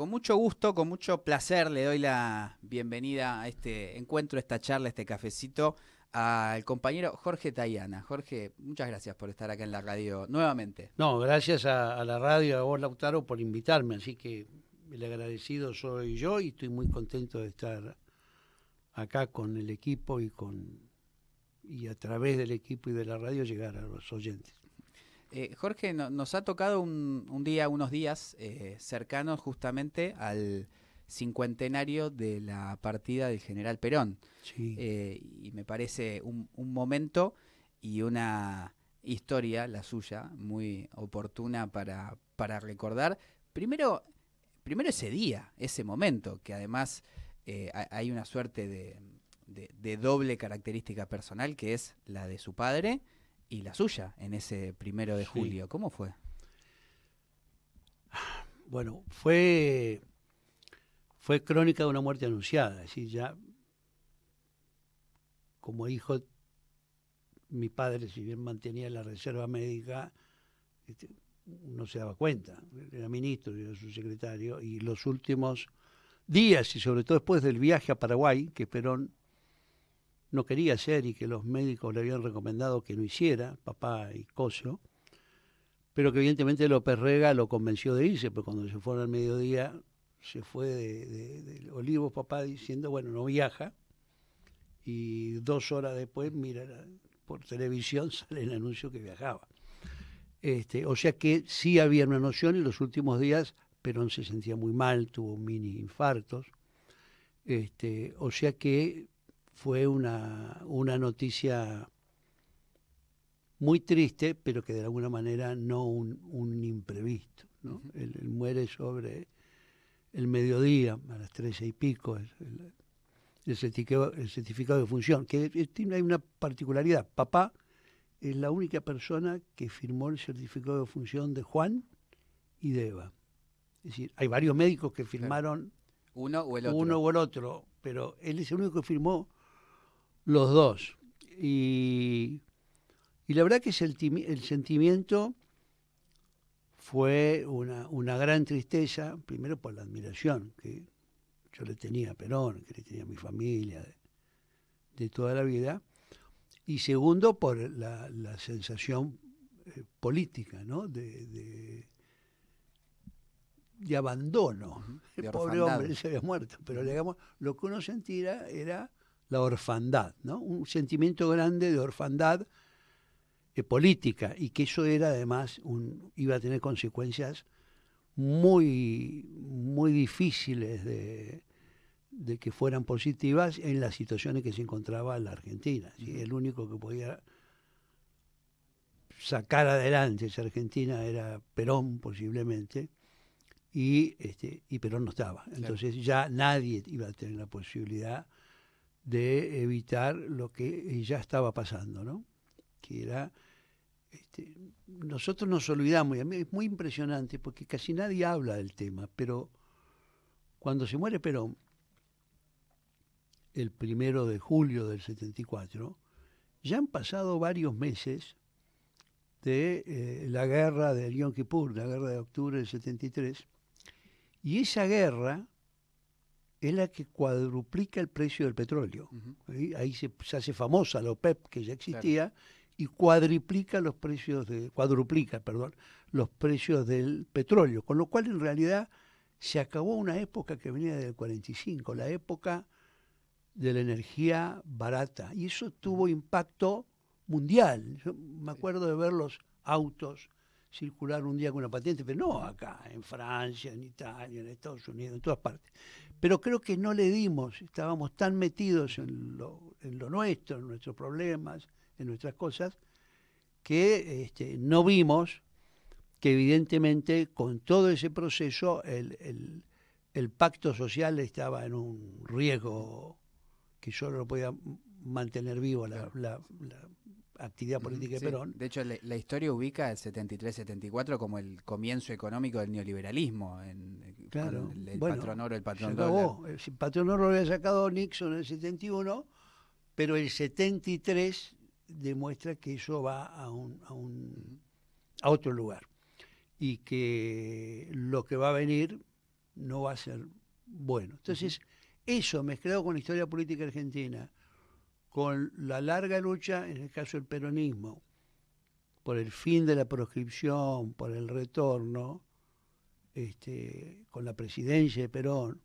Con mucho gusto, con mucho placer le doy la bienvenida a este encuentro, a esta charla, a este cafecito al compañero Jorge Tayana. Jorge, muchas gracias por estar acá en la radio nuevamente. No, gracias a, la radio, a vos Lautaro, por invitarme. Así que el agradecido soy yo y estoy muy contento de estar acá con el equipo y con y a través del equipo y de la radio llegar a los oyentes. Eh, Jorge, nos ha tocado un, día, unos días eh, cercanos justamente al cincuentenario de la partida del general Perón. Eh, y me parece un, momento y una historia, la suya, muy oportuna para, recordar. Primero, primero ese día, ese momento, que además eh, hay una suerte de doble característica personal, que es la de su padre y la suya en ese primero de julio. ¿Cómo fue? Bueno, fue, fue crónica de una muerte anunciada. Así ya, como hijo, mi padre, si bien mantenía la reserva médica, este, no se daba cuenta. Era ministro, era su secretario, y los últimos días, y sobre todo después del viaje a Paraguay, que Perón no quería hacer y que los médicos le habían recomendado que no hiciera, papá y coso, pero que evidentemente López Rega lo convenció de irse, pero pues cuando se fueron al mediodía se fue de, Olivos papá diciendo, bueno, no viaja, y dos horas después, mira, por televisión sale el anuncio que viajaba. Este, o sea que sí había una noción en los últimos días Perón se sentía muy mal, tuvo mini infartos. Este, o sea que fue una, noticia muy triste, pero que de alguna manera no un, un imprevisto. él, muere sobre el mediodía, a las trece y pico, el, certificado, de función, que tiene, hay una particularidad. Papá es la única persona que firmó el certificado de función de Juan y de Eva. Es decir, hay varios médicos que firmaron uno, o el otro. uno o el otro, pero él es el único que firmó los dos. Y, la verdad que el, sentimiento fue una, gran tristeza, primero por la admiración que yo le tenía a Perón, que le tenía a mi familia de, toda la vida, y segundo por la, sensación eh, política, ¿no? De, de, abandono. El pobre hombre se había muerto, pero lo que uno sentía era la orfandad, ¿no? un sentimiento grande de orfandad eh, política y que eso era además, un, iba a tener consecuencias muy, muy difíciles de, que fueran positivas en las situaciones que se encontraba la Argentina. El único que podía sacar adelante esa Argentina era Perón, posiblemente, y, este, y Perón no estaba. Entonces ya nadie iba a tener la posibilidad de evitar lo que ya estaba pasando, ¿no? Que era este, nosotros nos olvidamos, y a mí es muy impresionante porque casi nadie habla del tema, pero cuando se muere Perón, el primero de julio del 74, ya han pasado varios meses de eh, la guerra de Yom Kippur, la guerra de octubre del 73, y esa guerra es la que cuadruplica el precio del petróleo. Ahí se, hace famosa la OPEP que ya existía y cuadriplica los precios de, cuadruplica, perdón, los precios del petróleo, con lo cual en realidad se acabó una época que venía del 45, la época de la energía barata y eso tuvo impacto mundial. me acuerdo de ver los autos circular un día con una patente, pero no acá, en Francia, en Italia, en Estados Unidos, en todas partes pero creo que no le dimos, estábamos tan metidos en lo, nuestro, en nuestros problemas, en nuestras cosas, que este, no vimos que evidentemente con todo ese proceso el, pacto social estaba en un riesgo que solo lo podía mantener vivo la actividad política de Perón. De hecho, la, historia ubica el 73-74 como el comienzo económico del neoliberalismo. En, eh, claro. El, patrón oro, el patrón oro. Eh, el patrón oro lo había sacado Nixon en el 71, pero el 73 demuestra que eso va a, un, a, otro lugar y que lo que va a venir no va a ser bueno. Entonces, eso mezclado con la historia política argentina, con la larga lucha, en el caso del peronismo, por el fin de la proscripción, por el retorno, este, con la presidencia de Perón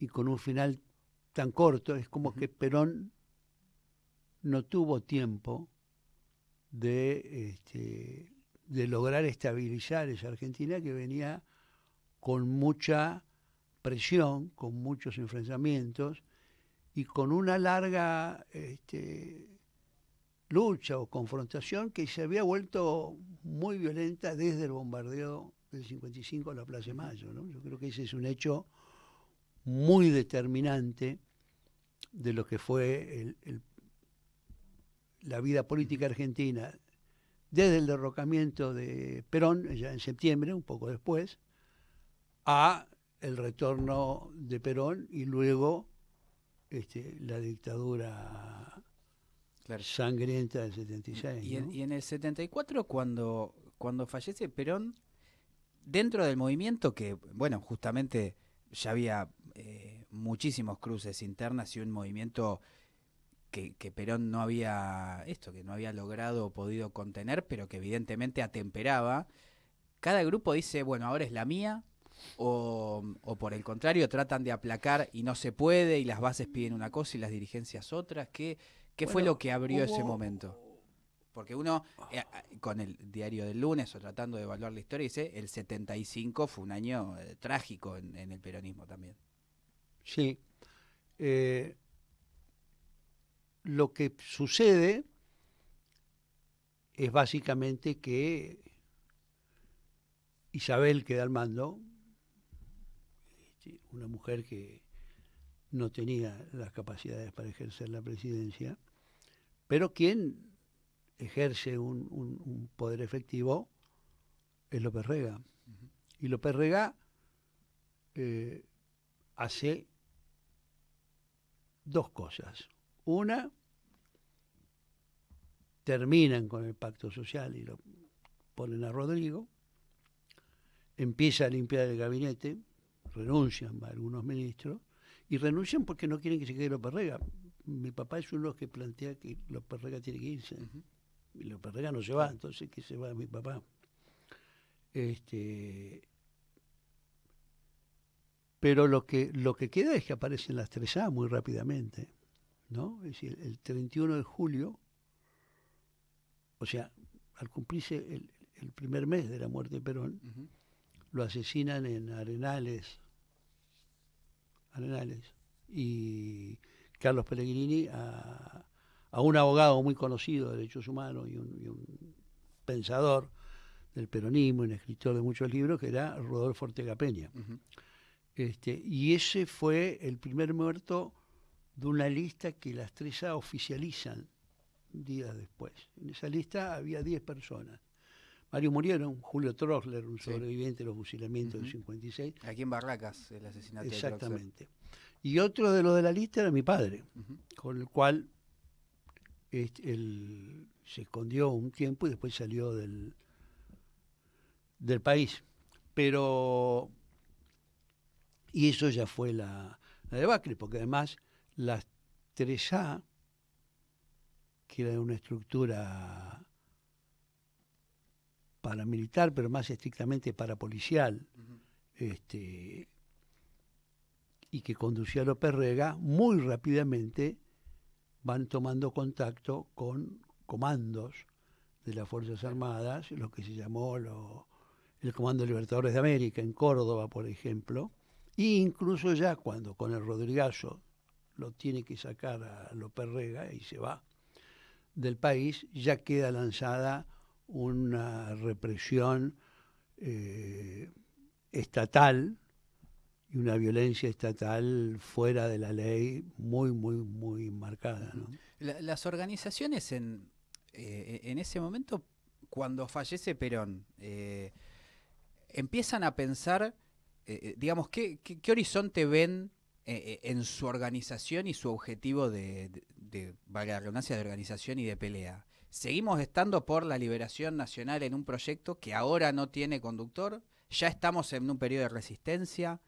y con un final tan corto, es como que Perón no tuvo tiempo este, de lograr estabilizar esa Argentina que venía con mucha presión, con muchos enfrentamientos y con una larga este, lucha o confrontación que se había vuelto muy violenta desde el bombardeo del 55 a la Plaza de Mayo. Yo creo que ese es un hecho muy determinante de lo que fue la vida política argentina desde el derrocamiento de Perón, ya en septiembre, un poco después, a el retorno de Perón y luego este, la dictadura sangrienta del 76. Y, en el 74, cuando, cuando fallece Perón, dentro del movimiento que, bueno, justamente ya había eh, muchísimos cruces internas y un movimiento que, que, Perón no había, esto, que no había logrado o podido contener, pero que evidentemente atemperaba, cada grupo dice, bueno, ahora es la mía, o, por el contrario, tratan de aplacar y no se puede, y las bases piden una cosa y las dirigencias otras. ¿Qué, qué fue lo que abrió ese momento? Porque uno, eh, con el diario del lunes o tratando de evaluar la historia, dice, el 75 fue un año eh, trágico en, el peronismo también. Sí. Eh, lo que sucede es básicamente que Isabel queda al mando, una mujer que no tenía las capacidades para ejercer la presidencia, pero quien ejerce un, poder efectivo es López Rega. Y López Rega eh, hace dos cosas. Una, terminan con el pacto social y lo ponen a Rodrigo, empieza a limpiar el gabinete, renuncian algunos ministros, y renuncian porque no quieren que se quede López Rega. Mi papá es uno de los que plantea que López Rega tiene que irse. Y López Rega no se va, entonces que se va mi papá. Este, pero lo que, lo que queda es que aparecen las 3A muy rápidamente. ¿no? Es decir, el 31 de julio, o sea, al cumplirse el, primer mes de la muerte de Perón, lo asesinan en Arenales, y Carlos Pellegrini a, un abogado muy conocido de derechos humanos y un, pensador del peronismo, un escritor de muchos libros, que era Rodolfo Ortega Peña. Este, y ese fue el primer muerto de una lista que las tres oficializan días después. En esa lista había 10 personas. Varios murieron, Julio Trosler, un sobreviviente de los fusilamientos del 56. Aquí en Barracas, el asesinato. Exactamente. y otro de los de la lista era mi padre, con el cual este, él se escondió un tiempo y después salió del, del país. Pero, y eso ya fue la, debacle, porque además las 3A, que era una estructura paramilitar, pero más estrictamente parapolicial, policial este, y que conducía a López Rega, muy rápidamente van tomando contacto con comandos de las Fuerzas Armadas, lo que se llamó el Comando de Libertadores de América en Córdoba, por ejemplo, e incluso ya cuando con el Rodrigazo lo tiene que sacar a López Rega y se va del país, ya queda lanzada una represión eh, estatal y una violencia estatal fuera de la ley muy, muy, muy marcada. las organizaciones en, eh, en ese momento, cuando fallece Perón, eh, empiezan a pensar, digamos, ¿qué, horizonte ven en su organización y su objetivo de, de, de, la de organización y de pelea? seguimos estando por la liberación nacional en un proyecto que ahora no tiene conductor, ya estamos en un periodo de resistencia,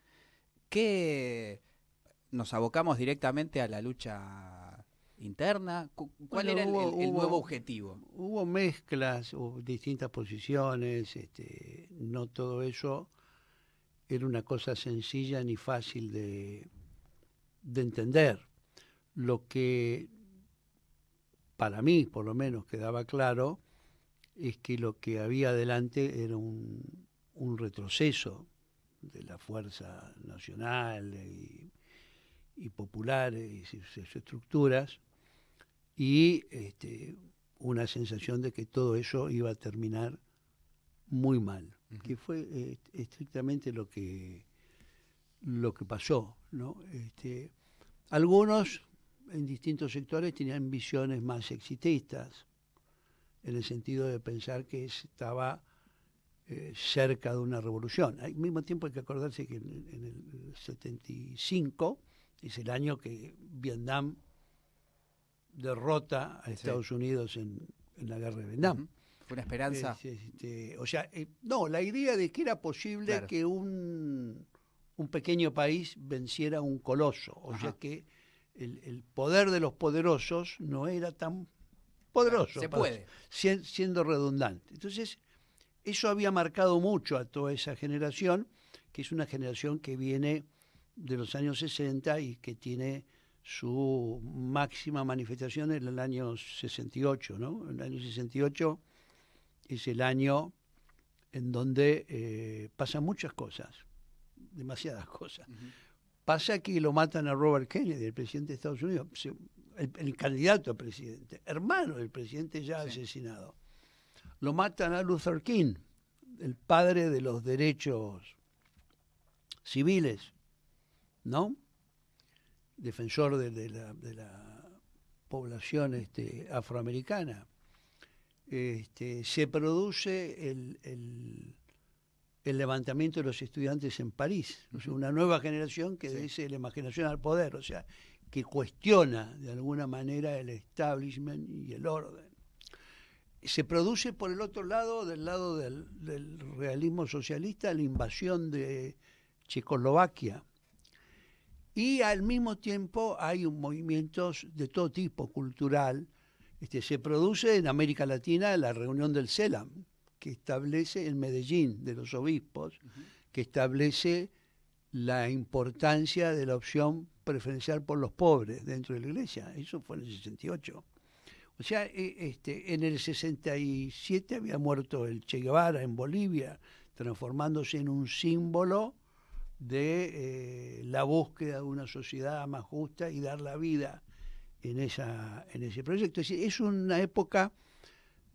que nos abocamos directamente a la lucha interna. ¿Cuál era el, nuevo objetivo? Hubo mezclas, hubo distintas posiciones, este, no todo eso era una cosa sencilla ni fácil de, de entender. Lo que para mí por lo menos quedaba claro, es que lo que había adelante era un, retroceso de la fuerza nacional y, popular y sus, estructuras y este, una sensación de que todo eso iba a terminar muy mal, que fue eh, estrictamente lo que, lo que pasó. ¿no? Este, algunos en distintos sectores tenían visiones más exitistas, en el sentido de pensar que estaba eh, cerca de una revolución. Al mismo tiempo hay que acordarse que en, el 75 es el año que Vietnam derrota a Estados Unidos en, la guerra de Vietnam. Fue una esperanza. Este, o sea, eh, no, la idea de que era posible que un, un, pequeño país venciera a un coloso, o sea que el, poder de los poderosos no era tan poderoso. puede. siendo redundante. Entonces, eso había marcado mucho a toda esa generación, que es una generación que viene de los años 60 y que tiene su máxima manifestación en el año 68, ¿no? El año 68 es el año en donde eh, pasan muchas cosas, demasiadas cosas. Pasa que lo matan a Robert Kennedy, el presidente de Estados Unidos, el, candidato a presidente, hermano del presidente ya asesinado. Lo matan a Luther King, el padre de los derechos civiles, ¿no? Defensor de, la, población este, afroamericana. Este, se produce el, el levantamiento de los estudiantes en París. una nueva generación que dice la imaginación al poder, o sea, que cuestiona de alguna manera el establishment y el orden. Se produce por el otro lado, del lado del, realismo socialista, la invasión de Checoslovaquia. Y al mismo tiempo hay un movimientos de todo tipo cultural. Este, se produce en América Latina la reunión del CELAM, que establece el Medellín de los obispos, que establece la importancia de la opción preferencial por los pobres dentro de la iglesia. Eso fue en el 68. O sea, e, este, en el 67 había muerto el Che Guevara en Bolivia, transformándose en un símbolo de eh, la búsqueda de una sociedad más justa y dar la vida en, esa, en ese proyecto. Es, es una época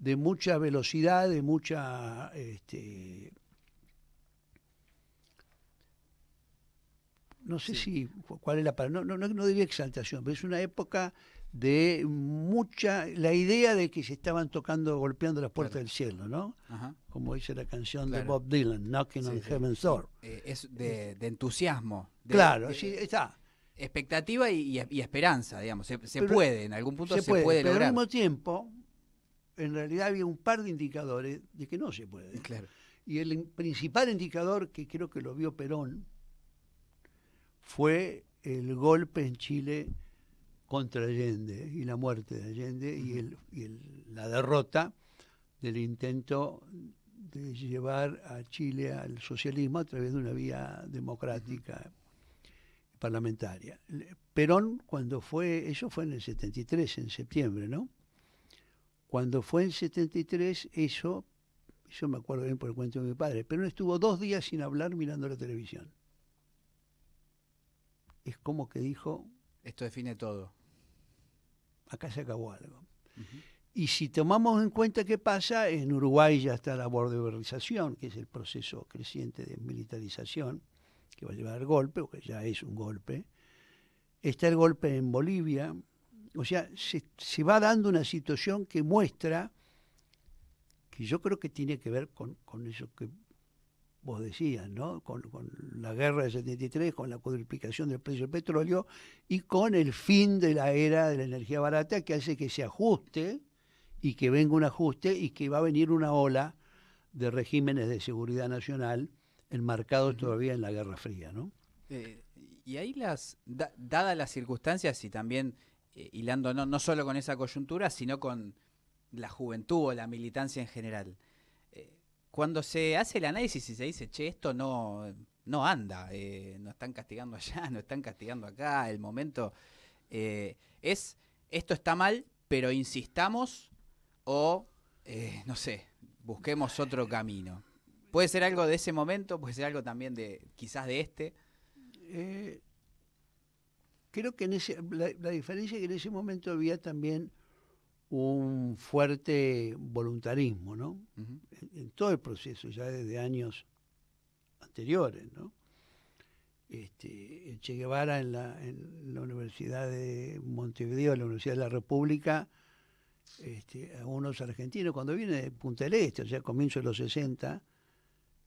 de mucha velocidad, de mucha este, no sé si cuál es la palabra, no, no, no diría exaltación, pero es una época de mucha, la idea de que se estaban tocando, golpeando las puertas del cielo, ¿no? Como dice la canción de Bob Dylan, Knocking on Heaven's Door. Eh, es de, entusiasmo. claro, sí, está. Expectativa y, esperanza, digamos, se, puede, en algún punto se, puede, se puede pero al mismo tiempo, en realidad había un par de indicadores de que no se puede. Y el principal indicador que creo que lo vio Perón fue el golpe en Chile contra Allende y la muerte de Allende y, la derrota del intento de llevar a Chile al socialismo a través de una vía democrática parlamentaria. Perón, cuando fue, eso fue en el 73, en septiembre, ¿no? Cuando fue en 73, eso, yo me acuerdo bien por el cuento de mi padre, pero estuvo dos días sin hablar mirando la televisión. Es como que dijo... Esto define todo. Acá se acabó algo. Y si tomamos en cuenta qué pasa, en Uruguay ya está la urbanización, que es el proceso creciente de militarización, que va a llevar al golpe, o que ya es un golpe. Está el golpe en Bolivia, o sea, se, va dando una situación que muestra, que yo creo que tiene que ver con, eso que vos decías, ¿no? Con, la guerra del 73, con la cuadruplicación del precio del petróleo y con el fin de la era de la energía barata que hace que se ajuste y que venga un ajuste y que va a venir una ola de regímenes de seguridad nacional enmarcados todavía en la Guerra Fría, ¿no? Eh, y ahí las, dadas las circunstancias y también y eh, hilando no, no, solo con esa coyuntura, sino con la juventud o la militancia en general. Eh, cuando se hace el análisis y se dice, che, esto no, no anda, eh, nos están castigando allá, nos están castigando acá, el momento es, esto está mal, pero insistamos o, no sé, busquemos otro camino. Puede ser algo de ese momento, puede ser algo también de quizás de este. Eh, Creo que la, diferencia es que en ese momento había también un fuerte voluntarismo, ¿no? en, todo el proceso, ya desde años anteriores, ¿no? Este, che Guevara en la, Universidad de Montevideo, en la Universidad de la República, este, a unos argentinos, cuando viene de Punta del Este, o sea, comienzo de los 60,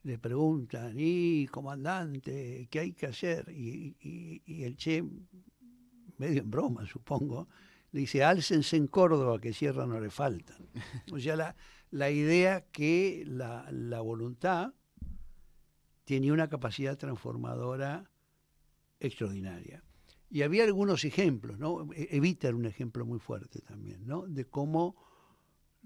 le preguntan, y comandante, ¿qué hay que hacer? y el Che medio en broma supongo, le dice, álcense en Córdoba, que sierra no le faltan. O sea, la, idea que la, la, voluntad tenía una capacidad transformadora extraordinaria. Y había algunos ejemplos, ¿no? E, Evita era un ejemplo muy fuerte también, ¿no? De cómo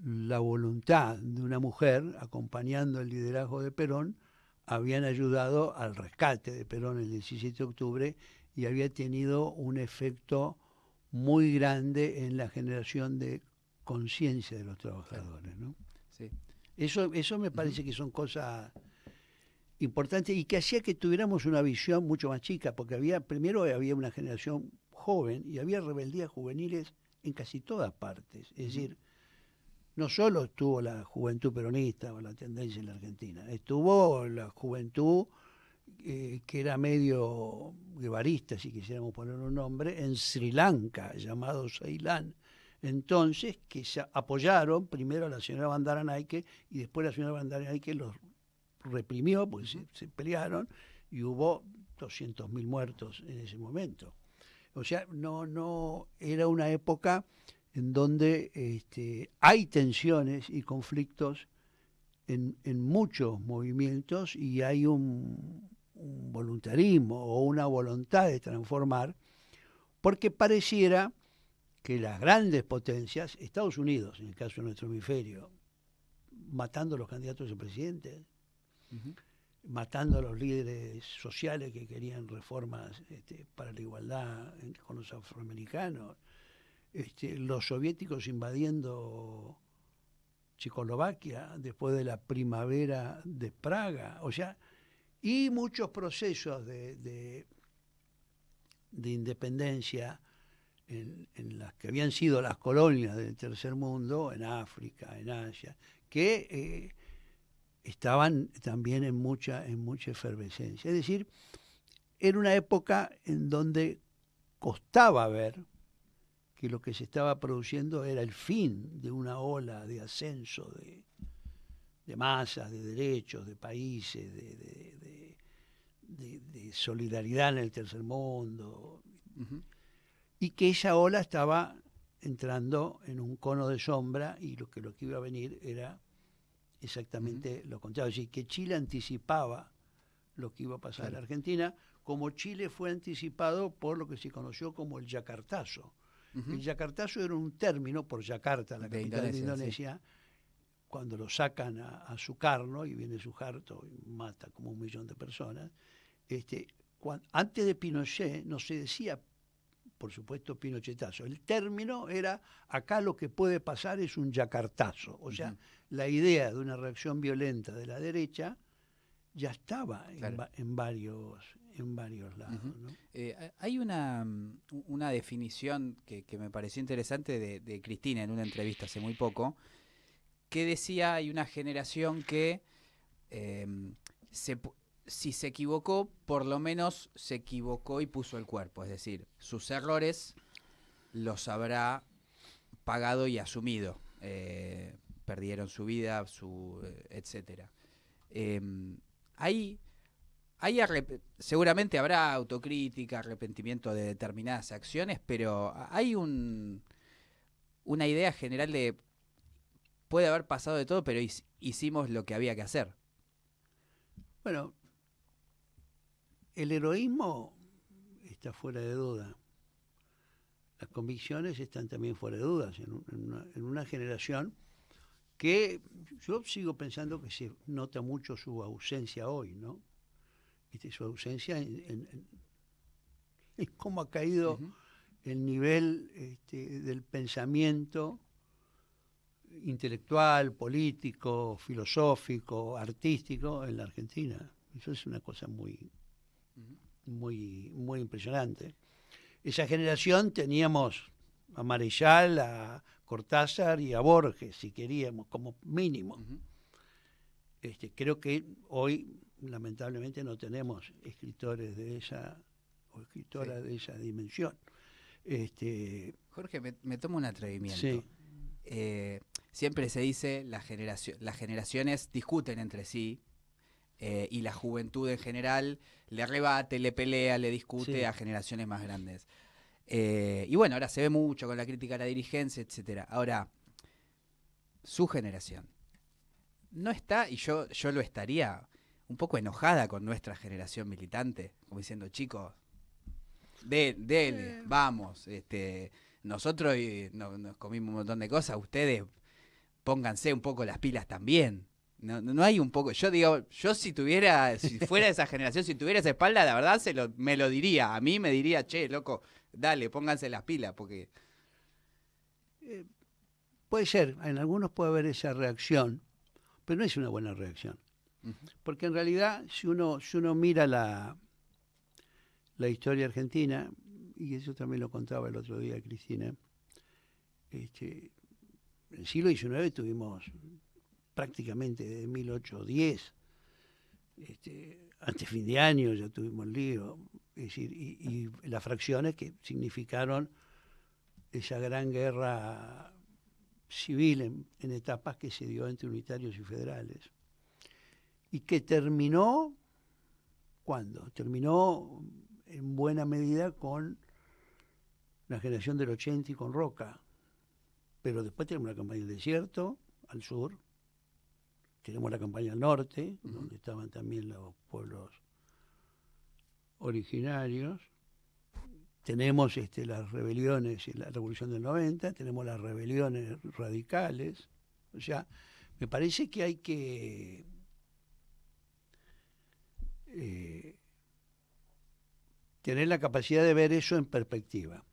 la voluntad de una mujer, acompañando el liderazgo de Perón, habían ayudado al rescate de Perón el 17 de octubre y había tenido un efecto muy grande en la generación de conciencia de los trabajadores. ¿no? Sí. Eso, eso me parece que son cosas importantes y que hacía que tuviéramos una visión mucho más chica, porque había primero había una generación joven y había rebeldías juveniles en casi todas partes. Es decir, no solo estuvo la juventud peronista o la tendencia en la Argentina, estuvo la juventud eh, que era medio guevarista, si quisiéramos poner un nombre, en Sri Lanka, llamado Ceilán. Entonces, que apoyaron primero a la señora Bandara Naike y después la señora Bandara Naike los reprimió, pues se, pelearon y hubo 200.000 muertos en ese momento. O sea, no, no era una época en donde este, hay tensiones y conflictos en, muchos movimientos y hay un, un voluntarismo o una voluntad de transformar, porque pareciera que las grandes potencias, Estados Unidos, en el caso de nuestro hemisferio, matando a los candidatos a presidente, matando a los líderes sociales que querían reformas este, para la igualdad con los afroamericanos, este, los soviéticos invadiendo Checoslovaquia después de la primavera de Praga, o sea, y muchos procesos de, de, independencia en, las que habían sido las colonias del tercer mundo, en África, en Asia, que eh, estaban también en mucha, en mucha efervescencia. Es decir, era una época en donde costaba ver que lo que se estaba produciendo era el fin de una ola de ascenso, de, de masas, de derechos, de países, de, solidaridad en el tercer mundo, y que esa ola estaba entrando en un cono de sombra y lo que, lo que iba a venir era exactamente lo contrario, Es decir, que Chile anticipaba lo que iba a pasar en Argentina, como Chile fue anticipado por lo que se conoció como el yacartazo. El yacartazo era un término por Yakarta, la capital de Indonesia, cuando lo sacan a, su carno y viene su jarto y mata como un millón de personas, este, antes de Pinochet no se decía, por supuesto, pinochetazo. El término era, acá lo que puede pasar es un yacartazo. O sea, la idea de una reacción violenta de la derecha ya estaba en, varios, en varios lados. Eh, hay una, una definición que, me pareció interesante de, de Cristina en una entrevista hace muy poco, que decía, hay una generación que em, si se equivocó, por lo menos se equivocó y puso el cuerpo. Es decir, sus errores los habrá pagado y asumido. Eh, perdieron su vida, su eh, etcétera. Em, hay seguramente habrá autocrítica, arrepentimiento de determinadas acciones, pero hay una idea general de puede haber pasado de todo, pero hicimos lo que había que hacer. Bueno, el heroísmo está fuera de duda. Las convicciones están también fuera de dudas en, una, generación que yo sigo pensando que se nota mucho su ausencia hoy, ¿no? Este, su ausencia en, cómo ha caído el nivel este, del pensamiento intelectual, político, filosófico, artístico en la Argentina. Eso es una cosa muy, muy, muy impresionante. Esa generación teníamos a Marechal, a Cortázar y a Borges, si queríamos, como mínimo. este, creo que hoy, lamentablemente, no tenemos escritores de esa, o escritoras de esa dimensión. Este, Jorge, me, tomo un atrevimiento. Eh, siempre se dice la las generaciones discuten entre sí eh, y la juventud en general le arrebate, le pelea, le discute a generaciones más grandes. Eh, y bueno, ahora se ve mucho con la crítica a la dirigencia, etcétera. Ahora, su generación no está, y yo, yo lo estaría un poco enojada con nuestra generación militante, como diciendo, chicos, de, vamos, este, nosotros nos comimos un montón de cosas, ustedes pónganse un poco las pilas también. No, hay un poco. Yo digo, yo si tuviera, si fuera de esa generación, si tuviera esa espalda, la verdad se me lo diría. A mí me diría, che, loco, dale, pónganse las pilas, porque. Eh, puede ser, en algunos puede haber esa reacción, pero no es una buena reacción. Porque en realidad, si uno, si uno mira la, la historia argentina, y eso también lo contaba el otro día Cristina, este, en el siglo XIX tuvimos prácticamente desde 1810, este, antes fin de año ya tuvimos el lío, y, las fracciones que significaron esa gran guerra civil en, en, etapas que se dio entre unitarios y federales. Y que terminó, ¿cuándo? Terminó en buena medida con la generación del 80 y con Roca, pero después tenemos la campaña del desierto, al sur, tenemos la campaña al norte, donde estaban también los pueblos originarios, tenemos este, las rebeliones y la revolución del 90, tenemos las rebeliones radicales, o sea, me parece que hay que eh, tener la capacidad de ver eso en perspectiva.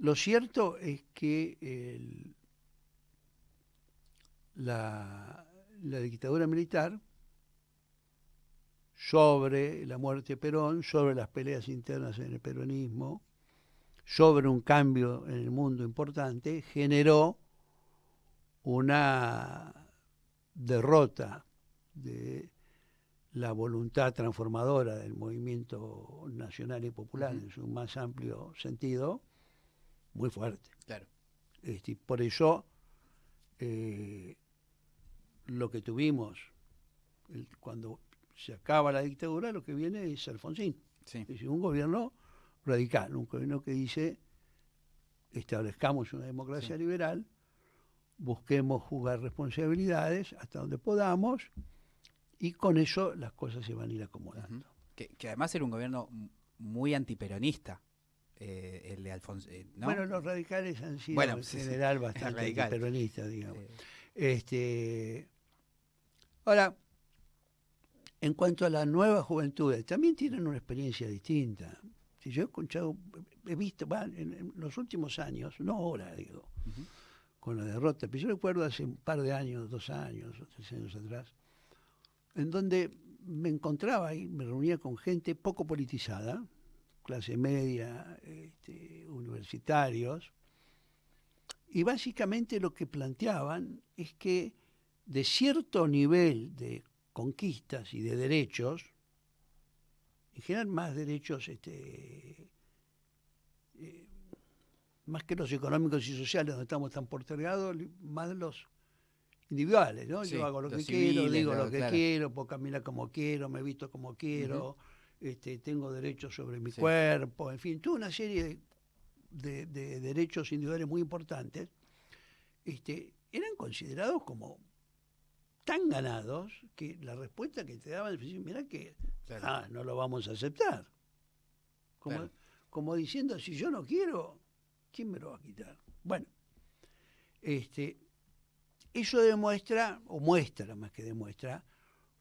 Lo cierto es que la, dictadura militar sobre la muerte de Perón, sobre las peleas internas en el peronismo, sobre un cambio en el mundo importante, generó una derrota de la voluntad transformadora del movimiento nacional y popular en su más amplio sentido, muy fuerte. Claro. Este, por eso, eh, lo que tuvimos cuando se acaba la dictadura, lo que viene es Alfonsín. Sí. decir, un gobierno radical, un gobierno que dice establezcamos una democracia liberal, busquemos jugar responsabilidades hasta donde podamos y con eso las cosas se van a ir acomodando. que, que, además era un gobierno muy antiperonista. Eh, el de Alfonso. Eh, bueno, los radicales han sido en general bastante peronistas, digamos. Eh. Este, ahora, en cuanto a las nuevas juventudes, también tienen una experiencia distinta. Si yo he escuchado, he visto, en, los últimos años, no ahora, digo, con la derrota, pero yo recuerdo hace un par de años, dos años, tres años atrás, en donde me encontraba y me reunía con gente poco politizada, clase media, este, universitarios, y básicamente lo que planteaban es que de cierto nivel de conquistas y de derechos, en general más derechos este, eh, más que los económicos y sociales donde estamos tan portergados, más los individuales, ¿no? Yo hago lo que quiero, digo lo que quiero, puedo caminar como quiero, me visto como quiero, este, tengo derechos sobre mi cuerpo, en fin, toda una serie de, derechos individuales muy importantes, este, eran considerados como tan ganados que la respuesta que te daban mira que ah, no lo vamos a aceptar. Como, diciendo, si yo no quiero, ¿quién me lo va a quitar? Bueno, este, eso demuestra, o muestra más que demuestra,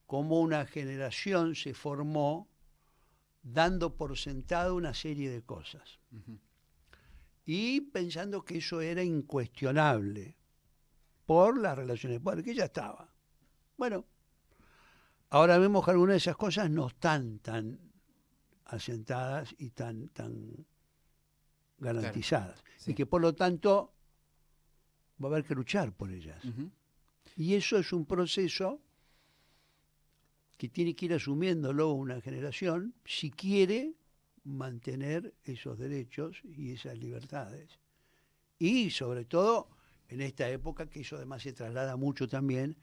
cómo una generación se formó dando por sentado una serie de cosas. Y pensando que eso era incuestionable por las relaciones de que ya estaba. Bueno, ahora vemos que algunas de esas cosas no están tan asentadas y tan, tan garantizadas. Y que por lo tanto va a haber que luchar por ellas. Y eso es un proceso que tiene que ir asumiéndolo una generación si quiere mantener esos derechos y esas libertades. Y sobre todo en esta época que eso además se traslada mucho también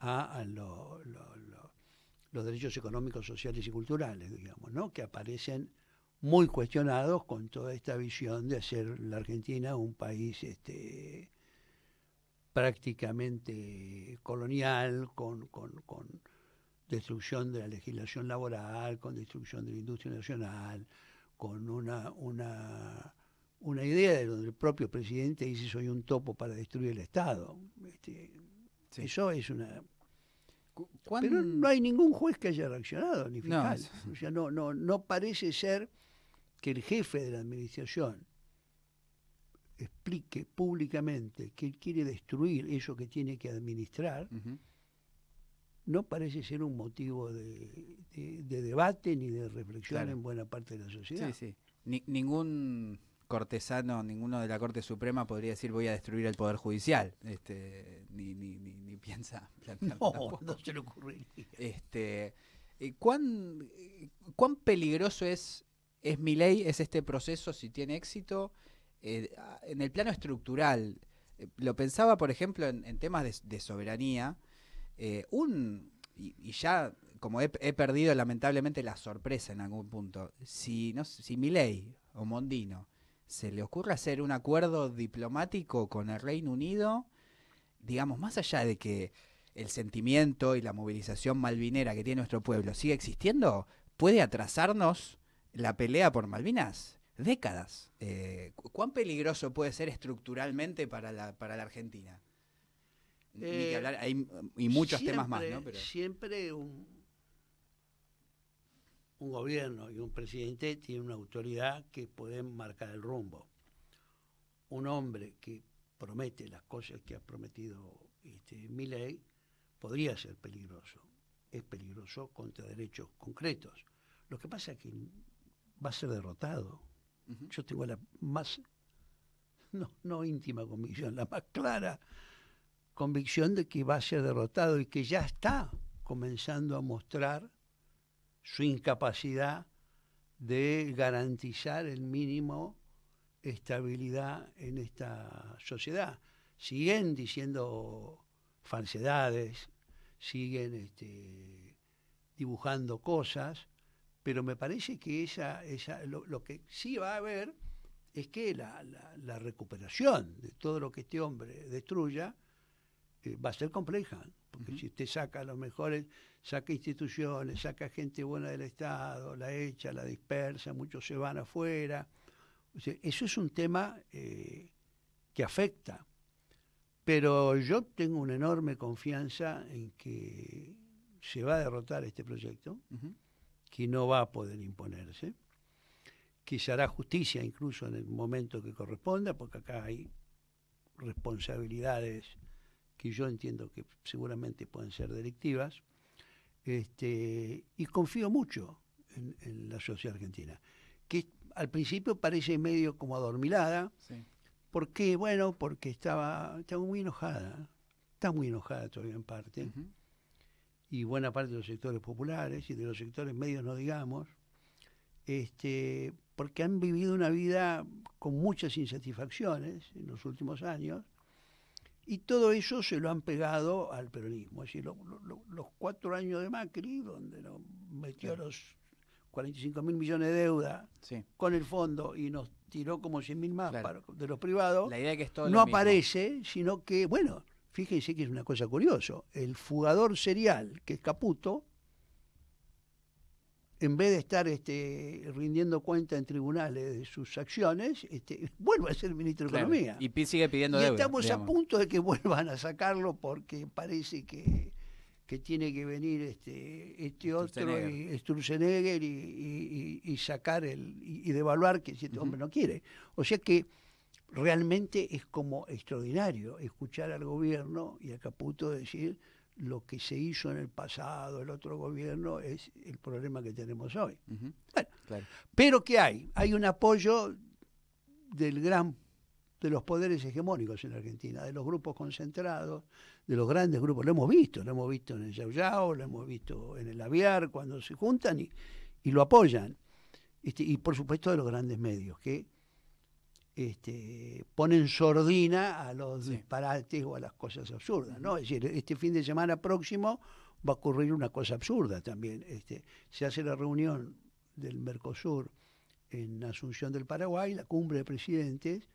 a, los derechos económicos, sociales y culturales, digamos, ¿no? que aparecen muy cuestionados con toda esta visión de hacer la Argentina un país este, prácticamente colonial, con destrucción de la legislación laboral, con destrucción de la industria nacional, con una, una, una idea de donde el propio presidente dice soy un topo para destruir el Estado. Este, eso es una... Pero no hay ningún juez que haya reaccionado, ni fiscal. No, o sea, no, no, no parece ser que el jefe de la administración explique públicamente que él quiere destruir eso que tiene que administrar no parece ser un motivo de, debate ni de reflexión en buena parte de la sociedad. ningún cortesano, ninguno de la Corte Suprema podría decir voy a destruir el Poder Judicial, este, ni, piensa. No, no se le ocurriría. Este, eh, ¿cuán, eh, ¿Cuán peligroso es, es mi ley, es este proceso, si tiene éxito, eh, en el plano estructural? lo pensaba, por ejemplo, en, temas de soberanía, eh, un, y, ya como he, perdido lamentablemente la sorpresa en algún punto, si, no, si Milei o Mondino se le ocurre hacer un acuerdo diplomático con el Reino Unido, digamos, más allá de que el sentimiento y la movilización malvinera que tiene nuestro pueblo sigue existiendo, puede atrasarnos la pelea por Malvinas décadas. Eh, ¿Cuán peligroso puede ser estructuralmente para la, para la Argentina? Eh, y muchos temas más, Siempre un, gobierno y un presidente tiene una autoridad que pueden marcar el rumbo. Un hombre que promete las cosas que ha prometido este, ley, podría ser peligroso. Es peligroso contra derechos concretos. Lo que pasa es que va a ser derrotado. Yo tengo la más, no, no íntima convicción, la más clara convicción de que va a ser derrotado y que ya está comenzando a mostrar su incapacidad de garantizar el mínimo estabilidad en esta sociedad. Siguen diciendo falsedades, siguen este, dibujando cosas, pero me parece que lo, que sí va a haber es que la recuperación de todo lo que este hombre destruya eh, va a ser compleja, porque si usted saca a los mejores, saca instituciones, saca gente buena del Estado, la echa, la dispersa, muchos se van afuera. eso es un tema eh, que afecta. Pero yo tengo una enorme confianza en que se va a derrotar este proyecto, que no va a poder imponerse, que se hará justicia incluso en el momento que corresponda, porque acá hay responsabilidades que yo entiendo que seguramente pueden ser delictivas, este, y confío mucho en, la sociedad argentina, que al principio parece medio como adormilada, sí. ¿por qué? Bueno, porque estaba, muy enojada, está muy enojada todavía en parte, y buena parte de los sectores populares y de los sectores medios no digamos, este, porque han vivido una vida con muchas insatisfacciones en los últimos años, y todo eso se lo han pegado al peronismo. Es decir, los cuatro años de Macri, donde nos metió los 45 mil millones de deuda con el fondo y nos tiró como 100 mil más de los privados, La idea que es no aparece, sino que, bueno, fíjense que es una cosa curiosa, el fugador serial, que es Caputo, en vez de estar este, rindiendo cuenta en tribunales de sus acciones, este, vuelve a ser ministro de Economía. Y sigue pidiendo y estamos a punto de que vuelvan a sacarlo porque parece que, que tiene que venir este, este otro, Sturzenegger, y, sacar el, y, devaluar que este hombre no quiere. O sea que realmente es como extraordinario escuchar al gobierno y a Caputo decir lo que se hizo en el pasado, el otro gobierno, es el problema que tenemos hoy. Pero ¿qué hay? Hay un apoyo del gran de los poderes hegemónicos en Argentina, de los grupos concentrados, de los grandes grupos. Lo hemos visto, lo hemos visto en el Yao, lo hemos visto en el Aviar, cuando se juntan y, lo apoyan. Este, y por supuesto de los grandes medios, que este, ponen sordina a los disparates o a las cosas absurdas, ¿no? Es decir, este fin de semana próximo va a ocurrir una cosa absurda también. Este, se hace la reunión del Mercosur en Asunción del Paraguay, la cumbre de presidentes.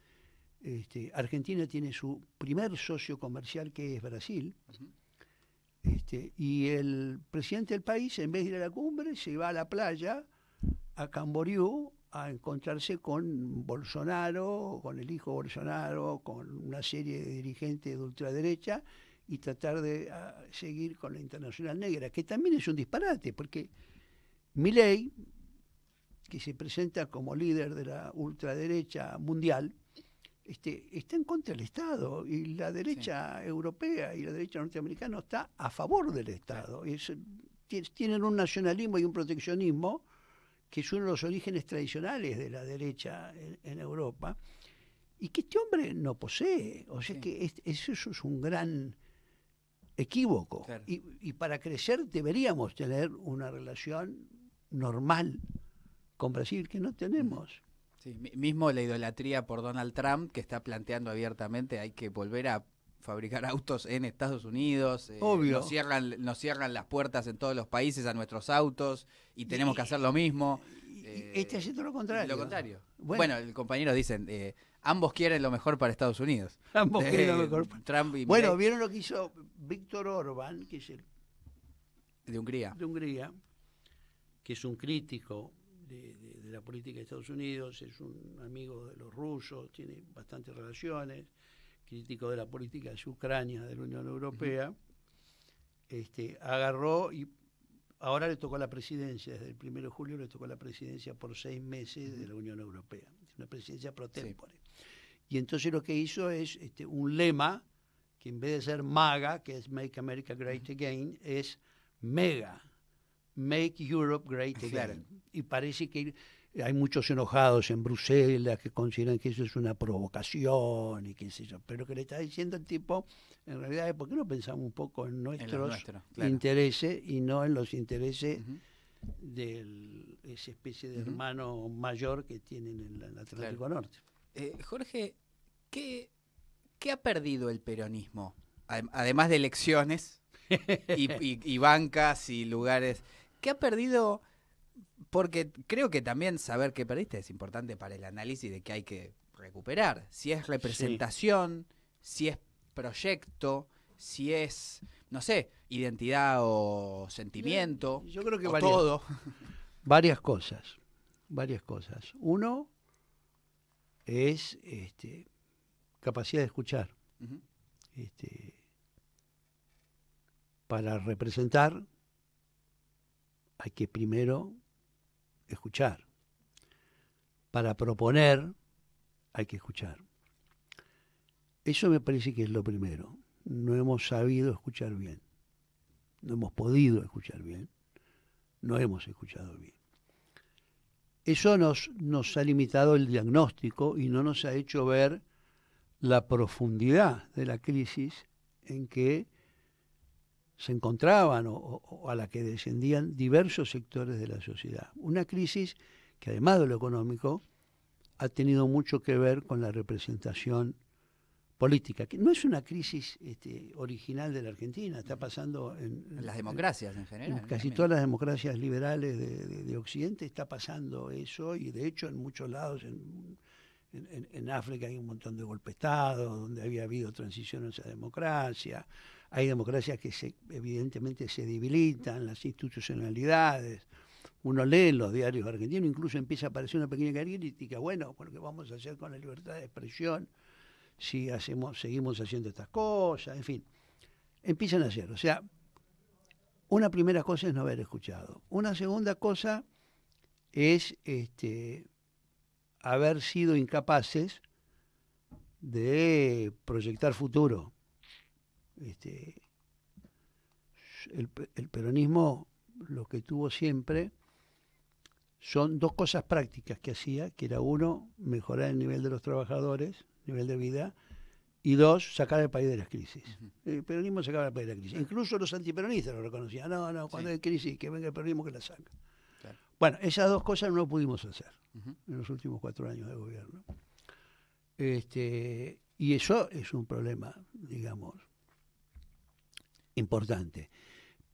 Este, Argentina tiene su primer socio comercial que es Brasil. y el presidente del país, en vez de ir a la cumbre, se va a la playa, a Camboriú, a encontrarse con Bolsonaro, con el hijo Bolsonaro, con una serie de dirigentes de ultraderecha y tratar de ah, seguir con la Internacional Negra, que también es un disparate, porque Milei, que se presenta como líder de la ultraderecha mundial, este, está en contra del Estado y la derecha europea y la derecha norteamericana está a favor del Estado. tienen un nacionalismo y un proteccionismo que de los orígenes tradicionales de la derecha en, Europa, y que este hombre no posee. O sea que eso es un gran equívoco. Y, y, para crecer deberíamos tener una relación normal con Brasil que no tenemos. Sí, mismo la idolatría por Donald Trump que está planteando abiertamente, hay que volver a fabricar autos en Estados Unidos. Eh, nos cierran, nos cierran las puertas en todos los países a nuestros autos y tenemos que hacer lo mismo. Y, eh, haciendo lo contrario. Lo contrario. Bueno, el compañero dice eh, ambos quieren lo mejor para Estados Unidos. Ambos quieren lo mejor. Trump bueno, vieron lo que hizo Víctor Orban, que es el... De Hungría. De Hungría, que es un crítico de la política de Estados Unidos, es un amigo de los rusos, tiene bastantes relaciones crítico de la política de Ucrania, de la Unión Europea, este, agarró y ahora le tocó la presidencia, desde el 1 de julio le tocó la presidencia por seis meses de la Unión Europea, una presidencia pro Y entonces lo que hizo es este, un lema que en vez de ser MAGA, que es Make America Great Again, es MEGA, Make Europe Great Again. Y parece que hay muchos enojados en Bruselas que consideran que eso es una provocación y qué sé yo, pero que le está diciendo el tipo, en realidad, ¿por qué no pensamos un poco en nuestros intereses y no en los intereses de esa especie de hermano mayor que tienen en el Atlántico Norte? Eh, Jorge, ¿qué, ha perdido el peronismo? Además de elecciones y bancas y lugares, ¿qué ha perdido porque creo que también saber qué perdiste es importante para el análisis de que hay que recuperar. Si es representación, si es proyecto, si es, no sé, identidad o sentimiento. Eh, yo creo que varias, todo. Varias cosas. Varias cosas. Uno es este, capacidad de escuchar. este, para representar hay que primero escuchar. Para proponer hay que escuchar. Eso me parece que es lo primero. No hemos sabido escuchar bien. No hemos podido escuchar bien. No hemos escuchado bien. Eso nos, nos ha limitado el diagnóstico y no nos ha hecho ver la profundidad de la crisis en que se encontraban o, a la que descendían diversos sectores de la sociedad. Una crisis que además de lo económico ha tenido mucho que ver con la representación política, que no es una crisis este, original de la Argentina, está pasando en, las democracias en general. casi todas las democracias liberales de, Occidente está pasando eso y de hecho en muchos lados, en, en África hay un montón de golpe de Estado, donde había habido transiciones a democracia, hay democracias que evidentemente se debilitan, las institucionalidades. Uno lee los diarios argentinos, incluso empieza a aparecer una pequeña crítica, bueno, qué vamos a hacer con la libertad de expresión si hacemos, seguimos haciendo estas cosas? En fin, empiezan a hacer. O sea, una primera cosa es no haber escuchado. Una segunda cosa es este, haber sido incapaces de proyectar futuro. Este, el, peronismo lo que tuvo siempre son dos cosas prácticas que hacía, que era uno, mejorar el nivel de los trabajadores, nivel de vida, y dos, sacar al país de las crisis. El peronismo sacaba al país de la crisis. Incluso los antiperonistas lo reconocían. No, no, cuando hay crisis, que venga el peronismo que la saca. Bueno, esas dos cosas no pudimos hacer en los últimos cuatro años de gobierno. Este, y eso es un problema, digamos, importante.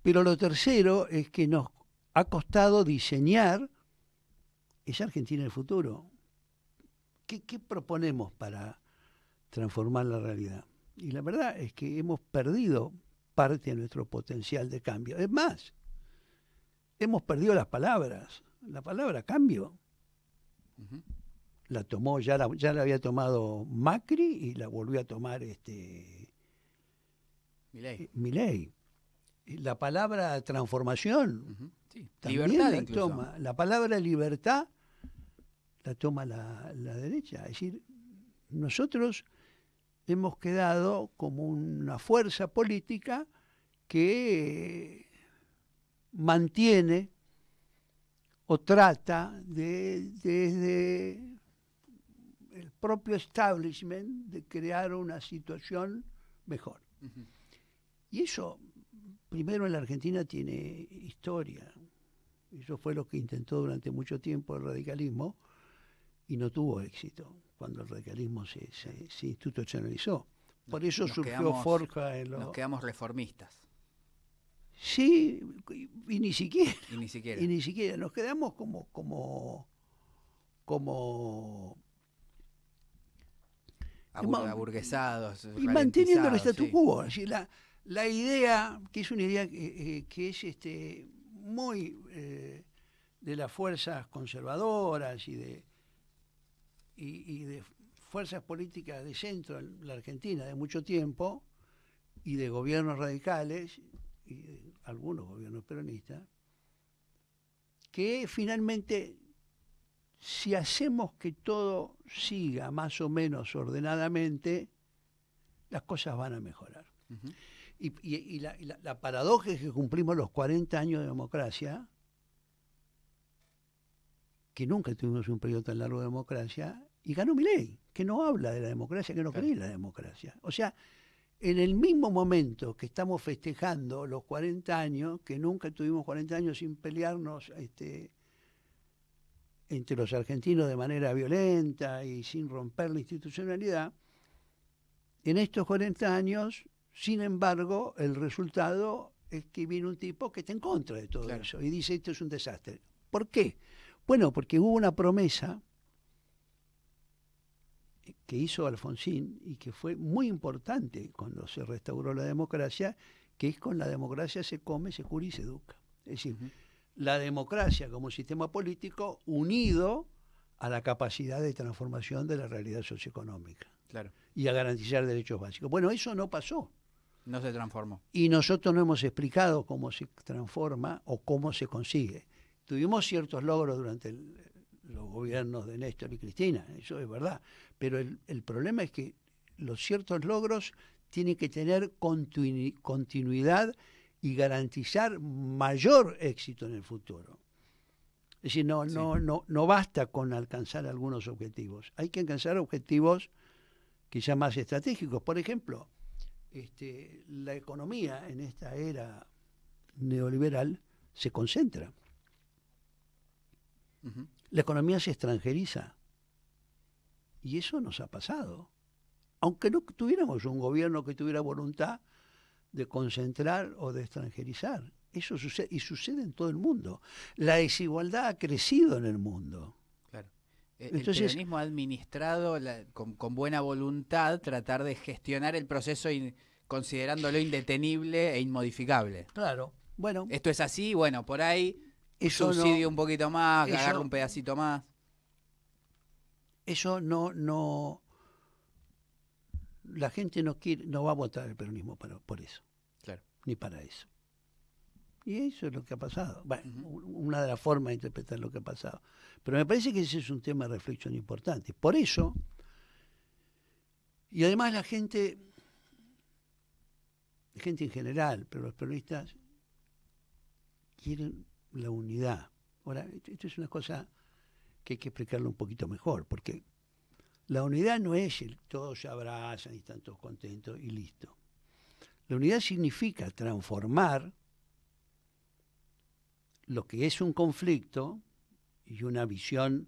Pero lo tercero es que nos ha costado diseñar esa Argentina del futuro. ¿Qué, proponemos para transformar la realidad? Y la verdad es que hemos perdido parte de nuestro potencial de cambio. Es más, hemos perdido las palabras. La palabra cambio la tomó, ya ya la había tomado Macri y la volvió a tomar este mi ley, eh, eh, La palabra transformación. la toma. La palabra libertad la toma la, derecha. Es decir, nosotros hemos quedado como una fuerza política que mantiene o trata de, desde el propio establishment de crear una situación mejor. Y eso, primero en la Argentina tiene historia. Eso fue lo que intentó durante mucho tiempo el radicalismo y no tuvo éxito cuando el radicalismo se, se, se institucionalizó. Por eso surgió Forja en los... Nos quedamos reformistas. Sí, y, ni siquiera. Y ni siquiera. Y ni siquiera. Nos quedamos como, como, como aburguesados. Y manteniendo el statu quo. La, la idea, que es una idea que eh, es este, muy eh, de las fuerzas conservadoras y de, fuerzas políticas de centro en la Argentina de mucho tiempo y de gobiernos radicales y algunos gobiernos peronistas, que finalmente si hacemos que todo siga más o menos ordenadamente, las cosas van a mejorar. Y, la, paradoja es que cumplimos los 40 años de democracia, que nunca tuvimos un periodo tan largo de democracia, y ganó mi ley, que no habla de la democracia, que no cree en la democracia. O sea, en el mismo momento que estamos festejando los 40 años, que nunca tuvimos 40 años sin pelearnos este, entre los argentinos de manera violenta y sin romper la institucionalidad, en estos 40 años sin embargo, el resultado es que viene un tipo que está en contra de todo eso y dice esto es un desastre. ¿Por qué? Bueno, porque hubo una promesa que hizo Alfonsín y que fue muy importante cuando se restauró la democracia, que es con la democracia se come, se cura y se educa. Es decir, la democracia como sistema político unido a la capacidad de transformación de la realidad socioeconómica claro. y a garantizar derechos básicos. Bueno, eso no pasó. No se transformó. Y nosotros no hemos explicado cómo se transforma o cómo se consigue. Tuvimos ciertos logros durante los gobiernos de Néstor y Cristina, eso es verdad, pero el, problema es que los ciertos logros tienen que tener continuidad y garantizar mayor éxito en el futuro. Es decir, no, no, no basta con alcanzar algunos objetivos, hay que alcanzar objetivos quizá más estratégicos. Por ejemplo, este, la economía en esta era neoliberal se concentra. La economía se extranjeriza. Y eso nos ha pasado. Aunque no tuviéramos un gobierno que tuviera voluntad de concentrar o de extranjerizar. Eso y sucede en todo el mundo. La desigualdad ha crecido en el mundo. Eh, el peronismo ha administrado con, buena voluntad tratar de gestionar el proceso considerándolo indetenible e inmodificable. Claro. Bueno. Esto es así, bueno, por ahí subsidio un poquito más, un pedacito más. Eso no, no. La gente no quiere, no va a votar el peronismo por eso. Claro. Ni para eso. Y eso es lo que ha pasado. Bueno, una de las formas de interpretar lo que ha pasado. Pero me parece que ese es un tema de reflexión importante. Por eso, y además la gente, la gente en general, pero los peronistas quieren la unidad. Ahora, esto es una cosa que hay que explicarlo un poquito mejor, porque la unidad no es el todos se abrazan y están todos contentos y listo. La unidad significa transformar lo que es un conflicto y una visión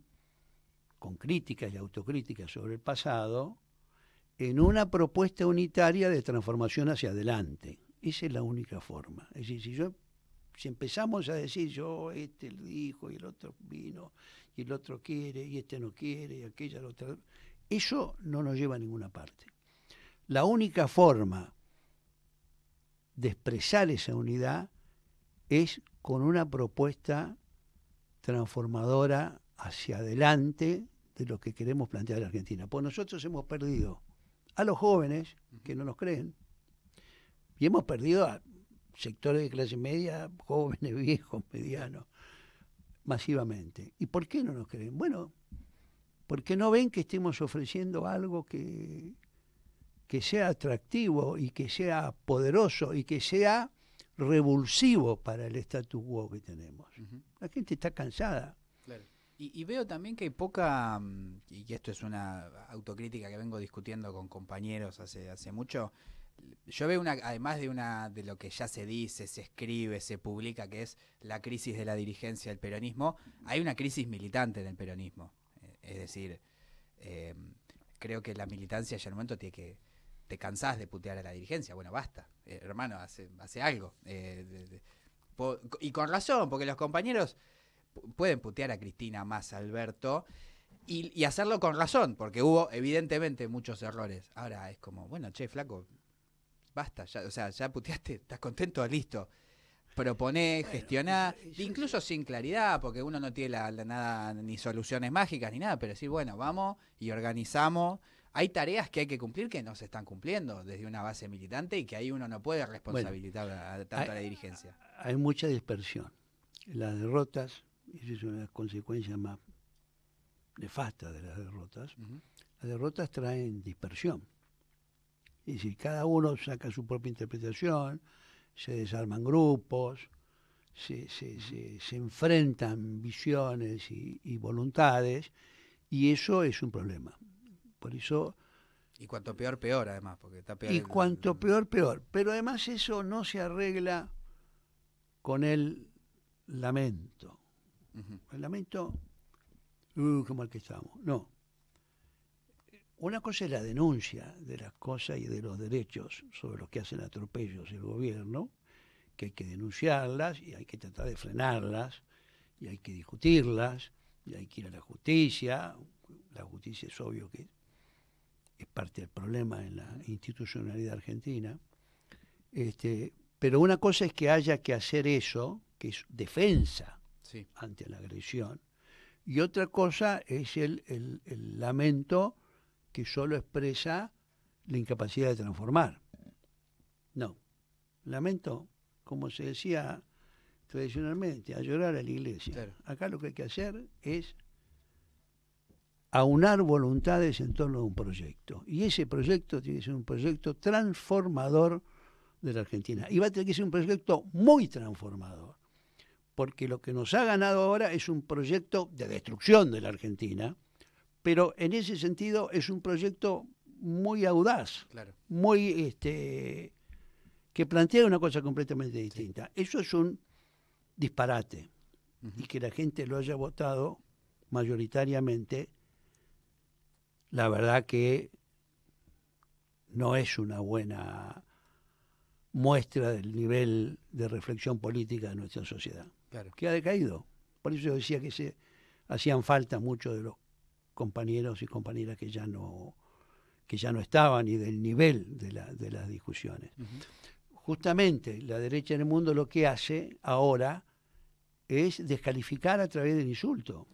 con críticas y autocríticas sobre el pasado, en una propuesta unitaria de transformación hacia adelante. Esa es la única forma. Es decir, si, yo, si empezamos a decir, yo, este lo dijo, y el otro vino, y el otro quiere, y este no quiere, y aquella lo otra, eso no nos lleva a ninguna parte. La única forma de expresar esa unidad es con una propuesta transformadora hacia adelante de lo que queremos plantear en Argentina. Pues nosotros hemos perdido a los jóvenes que no nos creen y hemos perdido a sectores de clase media, jóvenes, viejos, medianos, masivamente. ¿Y por qué no nos creen? Bueno, porque no ven que estemos ofreciendo algo que, que sea atractivo y que sea poderoso y que sea revulsivo para el status quo que tenemos. La gente está cansada. Y, veo también que hay poca, mm, y esto es una autocrítica que vengo discutiendo con compañeros hace, hace mucho, yo veo una, además de una de lo que ya se dice, se escribe, se publica, que es la crisis de la dirigencia del peronismo, hay una crisis militante en el peronismo. Eh, es decir, eh, creo que la militancia ya en el momento tiene que te cansás de putear a la dirigencia, bueno, basta, eh, hermano, hace, algo. Eh, y con razón, porque los compañeros pueden putear a Cristina más, Alberto, y, hacerlo con razón, porque hubo evidentemente muchos errores. Ahora es como, bueno, che, flaco, basta, ya, o sea, ya puteaste, estás contento, listo. Proponé, gestionar incluso sin claridad, porque uno no tiene nada, ni soluciones mágicas ni nada, pero decir, bueno, vamos y organizamos hay tareas que hay que cumplir que no se están cumpliendo desde una base militante y que ahí uno no puede responsabilizar a, tanto a la dirigencia. Hay mucha dispersión. Las derrotas, y esa es una consecuencia más nefasta de las derrotas, las derrotas traen dispersión. Y si cada uno saca su propia interpretación, se desarman grupos, se, enfrentan visiones y voluntades, y eso es un problema. Y cuanto peor, peor además, porque está peor. Y cuanto peor, peor. Pero además eso no se arregla con el lamento. El lamento, como uh, qué que estamos. No. Una cosa es la denuncia de las cosas y de los derechos sobre los que hacen atropellos el gobierno, que hay que denunciarlas y hay que tratar de frenarlas y hay que discutirlas y hay que ir a la justicia. La justicia es obvio que es parte del problema en la institucionalidad argentina. Este, pero una cosa es que haya que hacer eso, que es defensa ante la agresión, y otra cosa es el, el, lamento que solo expresa la incapacidad de transformar. No. Lamento, como se decía tradicionalmente, a llorar a la iglesia. Acá lo que hay que hacer es aunar voluntades en torno a un proyecto. Y ese proyecto tiene que ser un proyecto transformador de la Argentina. Y va a tener que ser un proyecto muy transformador, porque lo que nos ha ganado ahora es un proyecto de destrucción de la Argentina, pero en ese sentido es un proyecto muy audaz, claro. muy este que plantea una cosa completamente distinta. Eso es un disparate. Y que la gente lo haya votado mayoritariamente la verdad que no es una buena muestra del nivel de reflexión política de nuestra sociedad, que ha decaído. Por eso yo decía que se hacían falta muchos de los compañeros y compañeras que ya no, que ya no estaban y del nivel de, la, de las discusiones. Justamente la derecha en el mundo lo que hace ahora es descalificar a través del insulto.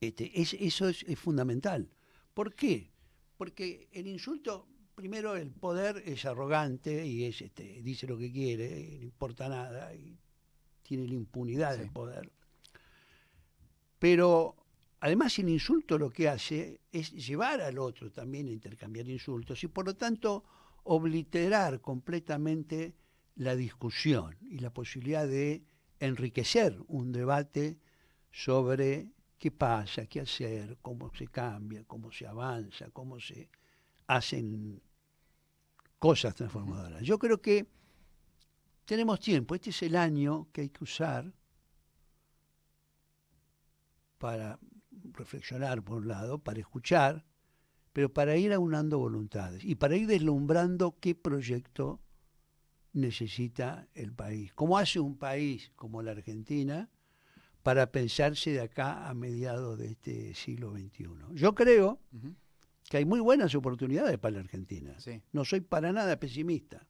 Este, eso es fundamental. ¿Por qué? Porque el insulto, primero el poder es arrogante y es este, dice lo que quiere, no importa nada, y tiene la impunidad del poder. Pero además el insulto lo que hace es llevar al otro también a intercambiar insultos y por lo tanto obliterar completamente la discusión y la posibilidad de enriquecer un debate sobre qué pasa, qué hacer, cómo se cambia, cómo se avanza, cómo se hacen cosas transformadoras. Yo creo que tenemos tiempo, este es el año que hay que usar para reflexionar por un lado, para escuchar, pero para ir aunando voluntades y para ir deslumbrando qué proyecto necesita el país. Cómo hace un país como la Argentina, para pensarse de acá a mediados de este siglo XXI. Yo creo que hay muy buenas oportunidades para la Argentina. No soy para nada pesimista.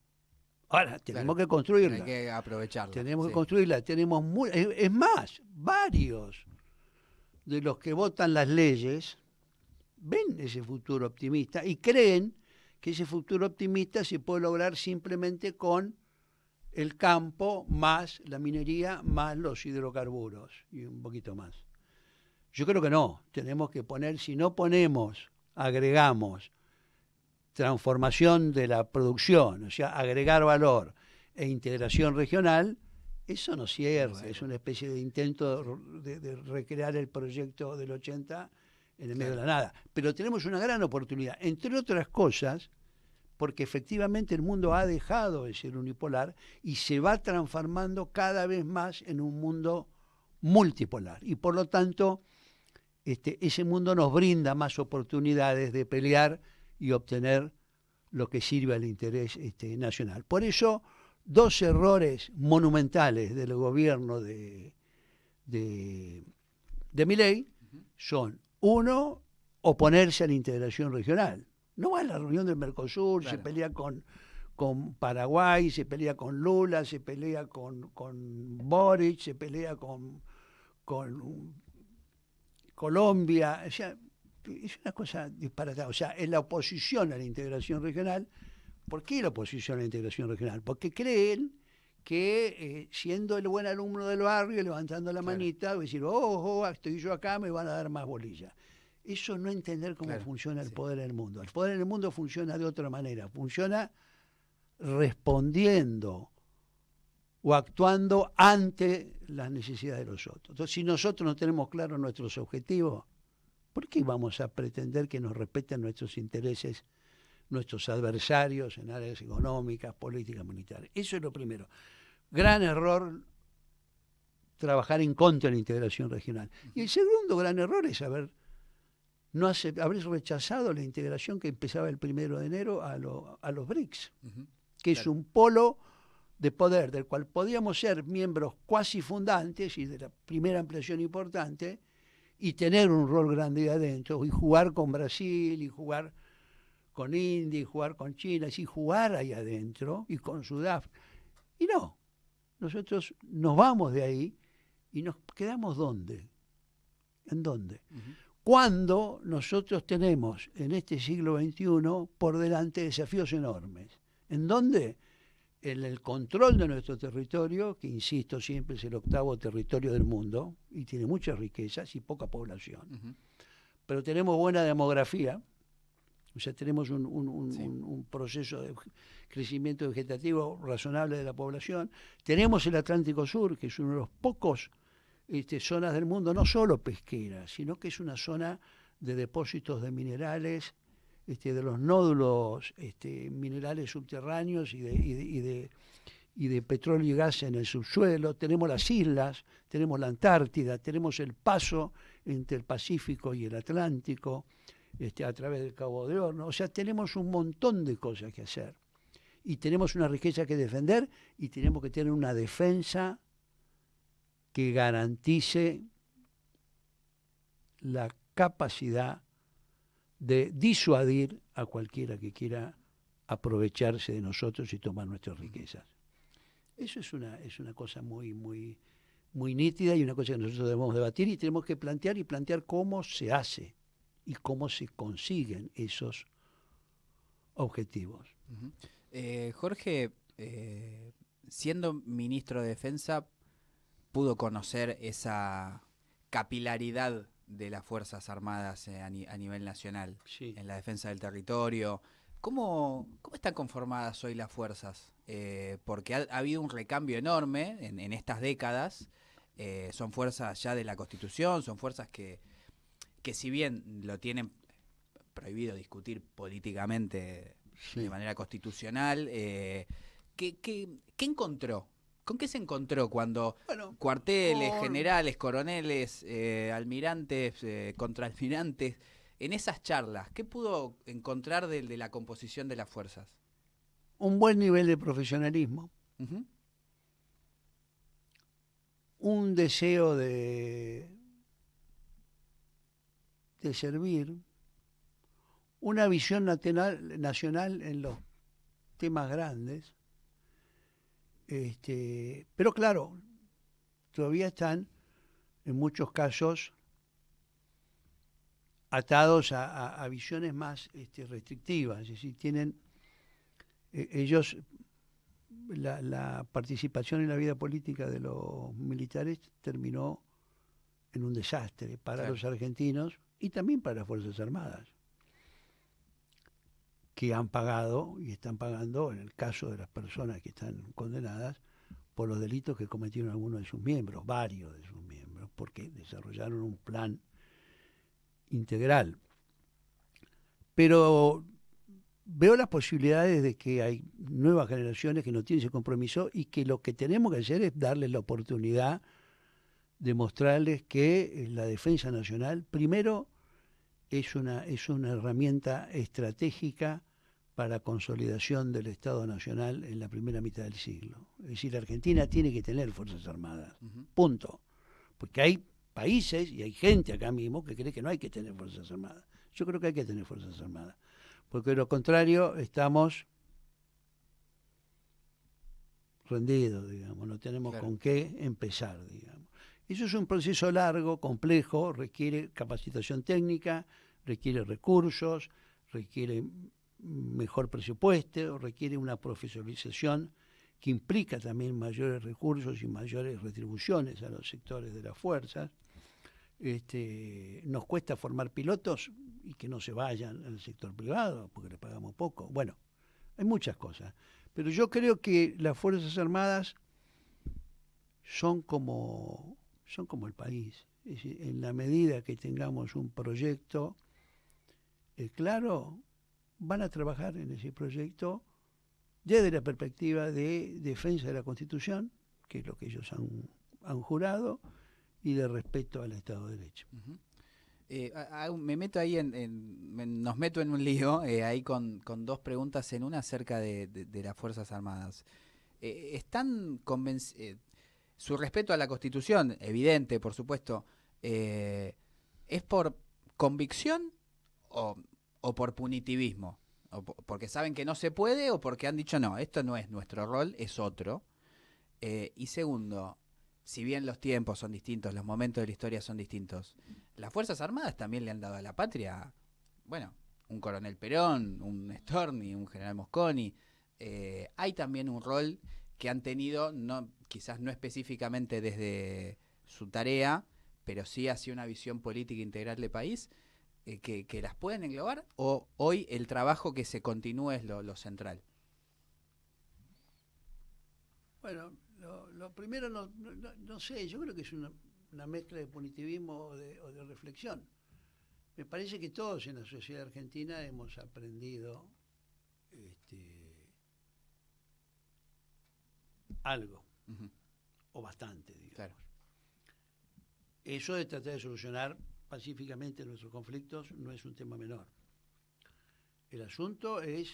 Ahora, tenemos que construirla. Tenemos que aprovecharla. Tenemos que construirla. Tenemos muy, es más, varios de los que votan las leyes ven ese futuro optimista y creen que ese futuro optimista se puede lograr simplemente con el campo más la minería más los hidrocarburos y un poquito más. Yo creo que no, tenemos que poner, si no ponemos, agregamos transformación de la producción, o sea, agregar valor e integración regional, eso no cierra, es una especie de intento de, recrear el proyecto del 80 en el medio de la nada. Pero tenemos una gran oportunidad, entre otras cosas, porque efectivamente el mundo ha dejado de ser unipolar y se va transformando cada vez más en un mundo multipolar. Y por lo tanto, este, ese mundo nos brinda más oportunidades de pelear y obtener lo que sirve al interés este, nacional. Por eso, dos errores monumentales del gobierno de, de, de Miley son, uno, oponerse a la integración regional. No va a la reunión del Mercosur, se pelea con, con Paraguay, se pelea con Lula, se pelea con, con Boric, se pelea con, con Colombia. O sea, es una cosa disparatada. O sea, es la oposición a la integración regional. ¿Por qué la oposición a la integración regional? Porque creen que eh, siendo el buen alumno del barrio, levantando la manita, decir, ojo, estoy yo acá, me van a dar más bolillas. Eso no entender cómo funciona el poder en el mundo. El poder en el mundo funciona de otra manera, funciona respondiendo o actuando ante las necesidades de los otros. Entonces, si nosotros no tenemos claros nuestros objetivos, ¿por qué vamos a pretender que nos respeten nuestros intereses, nuestros adversarios en áreas económicas, políticas, militares? Eso es lo primero. Gran error trabajar en contra de la integración regional. Y el segundo gran error es saber no habréis rechazado la integración que empezaba el primero de enero a, a los BRICS, que es un polo de poder del cual podíamos ser miembros cuasi fundantes y de la primera ampliación importante y tener un rol grande ahí adentro y jugar con Brasil y jugar con India y jugar con China y jugar ahí adentro y con Sudáfrica. Y no, nosotros nos vamos de ahí y nos quedamos dónde, en dónde cuando nosotros tenemos en este siglo XXI por delante desafíos enormes. ¿En donde En el control de nuestro territorio, que insisto siempre es el octavo territorio del mundo y tiene muchas riquezas y poca población. Pero tenemos buena demografía, o sea, tenemos un, un proceso de crecimiento vegetativo razonable de la población. Tenemos el Atlántico Sur, que es uno de los pocos este, zonas del mundo, no solo pesqueras, sino que es una zona de depósitos de minerales, este, de los nódulos este, minerales subterráneos y de, y, de, y, de, petróleo y gas en el subsuelo. Tenemos las islas, tenemos la Antártida, tenemos el paso entre el Pacífico y el Atlántico a través del Cabo de Horno. O sea, tenemos un montón de cosas que hacer. Y tenemos una riqueza que defender y tenemos que tener una defensa que garantice la capacidad de disuadir a cualquiera que quiera aprovecharse de nosotros y tomar nuestras riquezas. Eso es una, es una cosa muy, muy, muy nítida y una cosa que nosotros debemos debatir y tenemos que plantear y plantear cómo se hace y cómo se consiguen esos objetivos. Eh, Jorge, eh, siendo ministro de Defensa, pudo conocer esa capilaridad de las Fuerzas Armadas eh, a, nivel nacional, en la defensa del territorio. ¿Cómo, cómo están conformadas hoy las fuerzas? Eh, porque ha, habido un recambio enorme en, estas décadas. Eh, son fuerzas ya de la Constitución, son fuerzas que, que si bien lo tienen prohibido discutir políticamente de manera constitucional, qué encontró ¿Con qué se encontró cuando cuarteles, generales, coroneles, eh, almirantes, eh, contralmirantes, en esas charlas, qué pudo encontrar de, la composición de las fuerzas? Un buen nivel de profesionalismo, un deseo de, servir, una visión nacional en los temas grandes este, pero claro, todavía están en muchos casos atados a, visiones más este, restrictivas, es decir, tienen eh, ellos la, participación en la vida política de los militares terminó en un desastre para los argentinos y también para las Fuerzas Armadas que han pagado y están pagando, en el caso de las personas que están condenadas, por los delitos que cometieron algunos de sus miembros, varios de sus miembros, porque desarrollaron un plan integral. Pero veo las posibilidades de que hay nuevas generaciones que no tienen ese compromiso y que lo que tenemos que hacer es darles la oportunidad de mostrarles que eh, la defensa nacional, primero, es una, es una herramienta estratégica para consolidación del Estado Nacional en la primera mitad del siglo. Es decir, la Argentina tiene que tener Fuerzas Armadas, punto. Porque hay países y hay gente acá mismo que cree que no hay que tener Fuerzas Armadas. Yo creo que hay que tener Fuerzas Armadas, porque de lo contrario estamos rendidos, digamos, no tenemos con qué empezar, digamos. Eso es un proceso largo, complejo, requiere capacitación técnica, requiere recursos, requiere mejor presupuesto, requiere una profesionalización que implica también mayores recursos y mayores retribuciones a los sectores de las fuerzas. Este, nos cuesta formar pilotos y que no se vayan al sector privado porque le pagamos poco. Bueno, hay muchas cosas. Pero yo creo que las Fuerzas Armadas son como, son como el país. en la medida que tengamos un proyecto eh, claro, van a trabajar en ese proyecto desde la perspectiva de defensa de la Constitución, que es lo que ellos han, jurado, y de respeto al Estado de Derecho. Eh, me meto ahí en, nos meto en un lío eh, ahí con, dos preguntas en una acerca de, las fuerzas armadas eh, están convencidos su respeto a la constitución evidente por supuesto es por convicción o o por punitivismo, o porque saben que no se puede o porque han dicho no, esto no es nuestro rol, es otro. Eh, y segundo, si bien los tiempos son distintos, los momentos de la historia son distintos, las Fuerzas Armadas también le han dado a la patria, bueno, un coronel Perón, un Storni, un general Mosconi. Eh, hay también un rol que han tenido, no, quizás no específicamente desde su tarea, pero sí hacia una visión política integral del país, eh, que, las pueden englobar o hoy el trabajo que se continúa es lo, central? Bueno, lo, primero no, no, sé, yo creo que es una, mezcla de punitivismo o de, reflexión. Me parece que todos en la sociedad argentina hemos aprendido este, algo, o bastante, digamos. Eso de tratar de solucionar pacíficamente nuestros conflictos no es un tema menor. El asunto es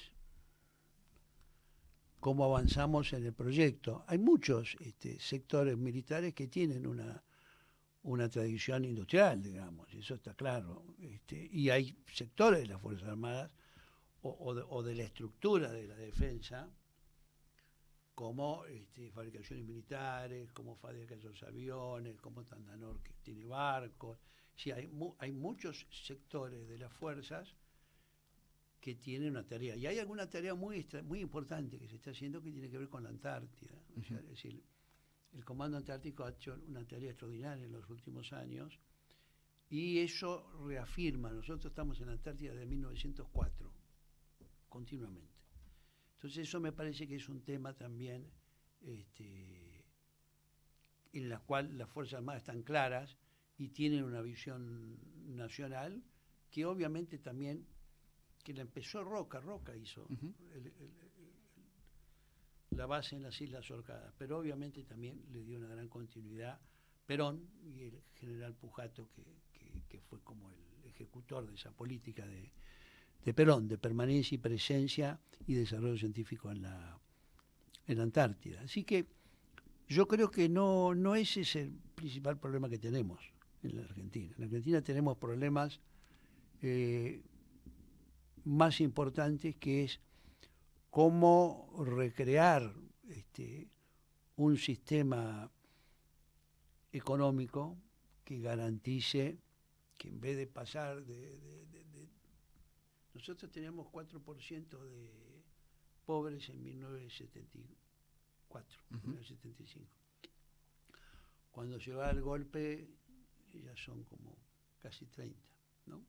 cómo avanzamos en el proyecto. Hay muchos este, sectores militares que tienen una, tradición industrial, digamos, y eso está claro. Este, y hay sectores de las Fuerzas Armadas o, de, la estructura de la defensa, como este, fabricaciones militares, como fabricación los aviones, como Tandanor que tiene barcos, Sí, hay, muchos sectores de las fuerzas que tienen una tarea. Y hay alguna tarea muy, muy importante que se está haciendo que tiene que ver con la Antártida. es decir, el Comando Antártico ha hecho una tarea extraordinaria en los últimos años y eso reafirma, nosotros estamos en la Antártida desde 1904, continuamente. Entonces eso me parece que es un tema también este, en la cual las Fuerzas Armadas están claras y tienen una visión nacional que obviamente también, que la empezó Roca, Roca hizo la base en las Islas Orcadas, pero obviamente también le dio una gran continuidad Perón y el general Pujato, que, fue como el ejecutor de esa política de, de, Perón, de permanencia y presencia y desarrollo científico en la, en Antártida. Así que yo creo que no, no ese es el principal problema que tenemos en la Argentina. En la Argentina tenemos problemas eh, más importantes que es cómo recrear este, un sistema económico que garantice que en vez de pasar de... nosotros teníamos 4% de pobres en 1974, 1975. Cuando llegó el golpe ya son como casi 30, ¿no?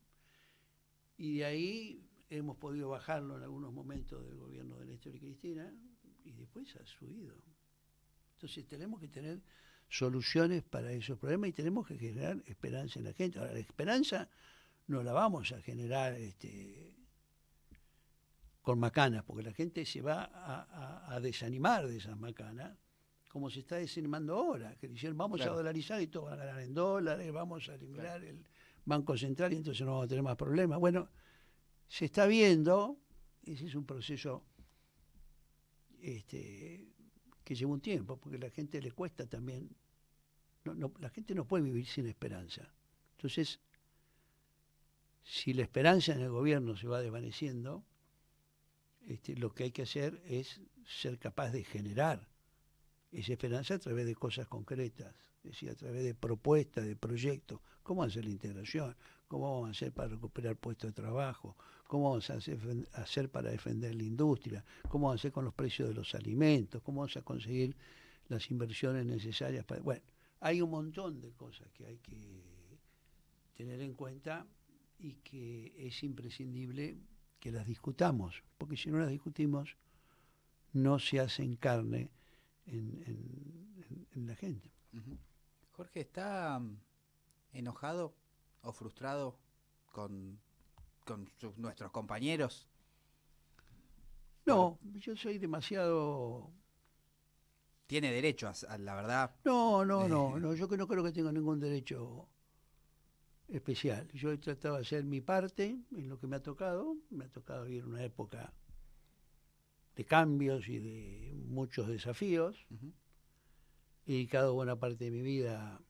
Y de ahí hemos podido bajarlo en algunos momentos del gobierno de Néstor y Cristina y después ha subido. Entonces tenemos que tener soluciones para esos problemas y tenemos que generar esperanza en la gente. Ahora, la esperanza no la vamos a generar este, con macanas, porque la gente se va a desanimar de esas macanas como se está desanimando ahora, que dicen vamos a dolarizar y todo van a ganar en dólares, vamos a eliminar el Banco Central y entonces no vamos a tener más problemas. Bueno, se está viendo, ese es un proceso este, que lleva un tiempo, porque a la gente le cuesta también, la gente no puede vivir sin esperanza. Entonces, si la esperanza en el gobierno se va desvaneciendo, este, lo que hay que hacer es ser capaz de generar esa esperanza a través de cosas concretas, es decir, a través de propuestas, de proyectos. ¿Cómo hacer la integración? ¿Cómo vamos a hacer para recuperar puestos de trabajo? ¿Cómo vamos a hacer para defender la industria? ¿Cómo vamos a hacer con los precios de los alimentos? ¿Cómo vamos a conseguir las inversiones necesarias? Para... Bueno, hay un montón de cosas que hay que tener en cuenta y que es imprescindible que las discutamos, porque si no las discutimos, no se hacen carne en, la gente. Jorge, ¿está mm, enojado o frustrado con, nuestros compañeros? No, yo soy demasiado... Tiene derecho a, la verdad. No, no, no, no, yo no creo que tenga ningún derecho especial. Yo he tratado de hacer mi parte en lo que me ha tocado. Me ha tocado vivir una época de cambios y de muchos desafíos. He dedicado buena parte de mi vida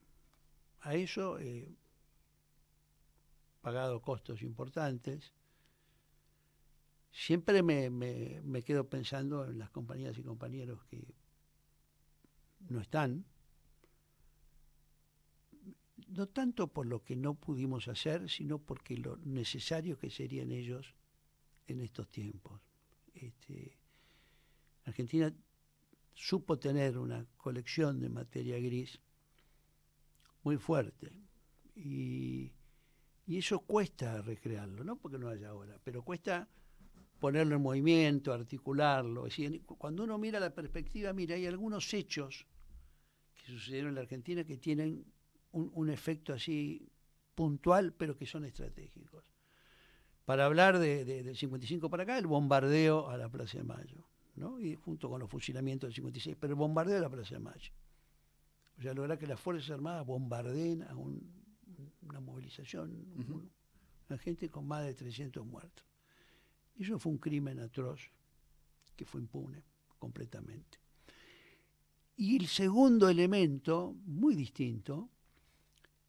a eso, he pagado costos importantes. Siempre me, quedo pensando en las compañías y compañeros que no están, no tanto por lo que no pudimos hacer, sino porque lo necesario que serían ellos en estos tiempos. Este, Argentina supo tener una colección de materia gris muy fuerte y, eso cuesta recrearlo, no porque no hay ahora, pero cuesta ponerlo en movimiento, articularlo. cuando uno mira la perspectiva, mira, hay algunos hechos que sucedieron en la Argentina que tienen un, efecto así puntual, pero que son estratégicos. Para hablar del 55 para acá, el bombardeo a la Plaza de Mayo y junto con los fusilamientos del 56, pero el bombardeo de la Plaza de Mayo. O sea, lograr que las Fuerzas Armadas bombardeen a una movilización, la gente con más de 300 muertos. Eso fue un crimen atroz que fue impune completamente. Y el segundo elemento, muy distinto,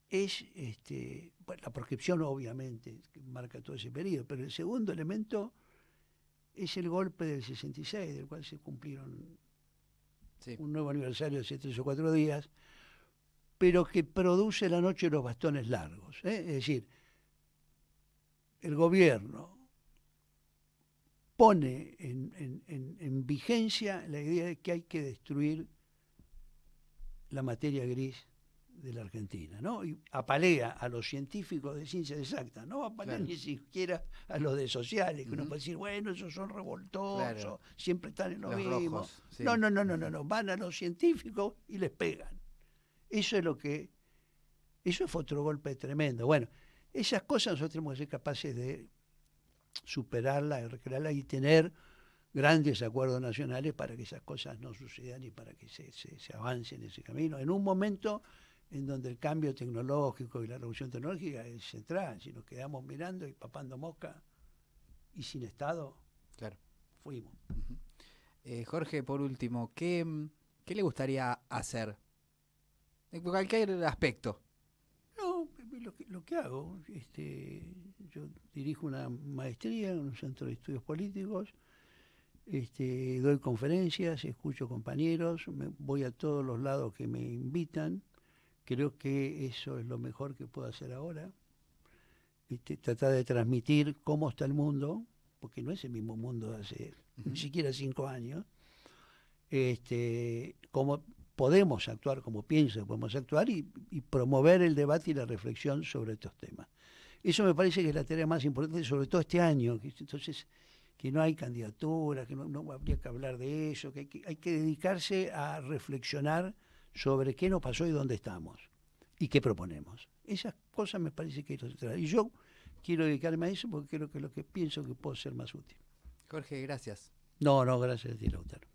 es este, la proscripción, obviamente, marca todo ese periodo, pero el segundo elemento es el golpe del 66, del cual se cumplieron un nuevo aniversario hace tres o cuatro días, pero que produce la noche los bastones largos. ¿eh? Es decir, el gobierno pone en, vigencia la idea de que hay que destruir la materia gris de la Argentina, ¿no? Y apalea a los científicos de ciencia exactas, no a apalear ni siquiera a los de sociales, que uno puede decir, bueno, esos son revoltosos, siempre están en lo los mismo. No, no, no, no, no, van a los científicos y les pegan. Eso es lo que, eso es otro golpe tremendo. Bueno, esas cosas nosotros tenemos que ser capaces de superarlas, recrearlas y tener grandes acuerdos nacionales para que esas cosas no sucedan y para que se, se avance en ese camino. En un momento en donde el cambio tecnológico y la revolución tecnológica es central. Si nos quedamos mirando y papando mosca y sin Estado, claro. fuimos. Eh, Jorge, por último, ¿qué, le gustaría hacer? En cualquier aspecto. No, lo que, hago, este, yo dirijo una maestría en un centro de estudios políticos. Este, doy conferencias, escucho compañeros, me, voy a todos los lados que me invitan, Creo que eso es lo mejor que puedo hacer ahora. Tratar de transmitir cómo está el mundo, porque no es el mismo mundo de hace ni siquiera cinco años. Este, cómo podemos actuar, cómo que podemos actuar y, promover el debate y la reflexión sobre estos temas. Eso me parece que es la tarea más importante, sobre todo este año. Entonces, que no hay candidaturas, que no, habría que hablar de eso, que hay, que hay que dedicarse a reflexionar sobre qué nos pasó y dónde estamos y qué proponemos. Esas cosas me parece que Y yo quiero dedicarme a eso porque creo que es lo que pienso que puedo ser más útil. Jorge, gracias. No, no, gracias a ti, Lautaro.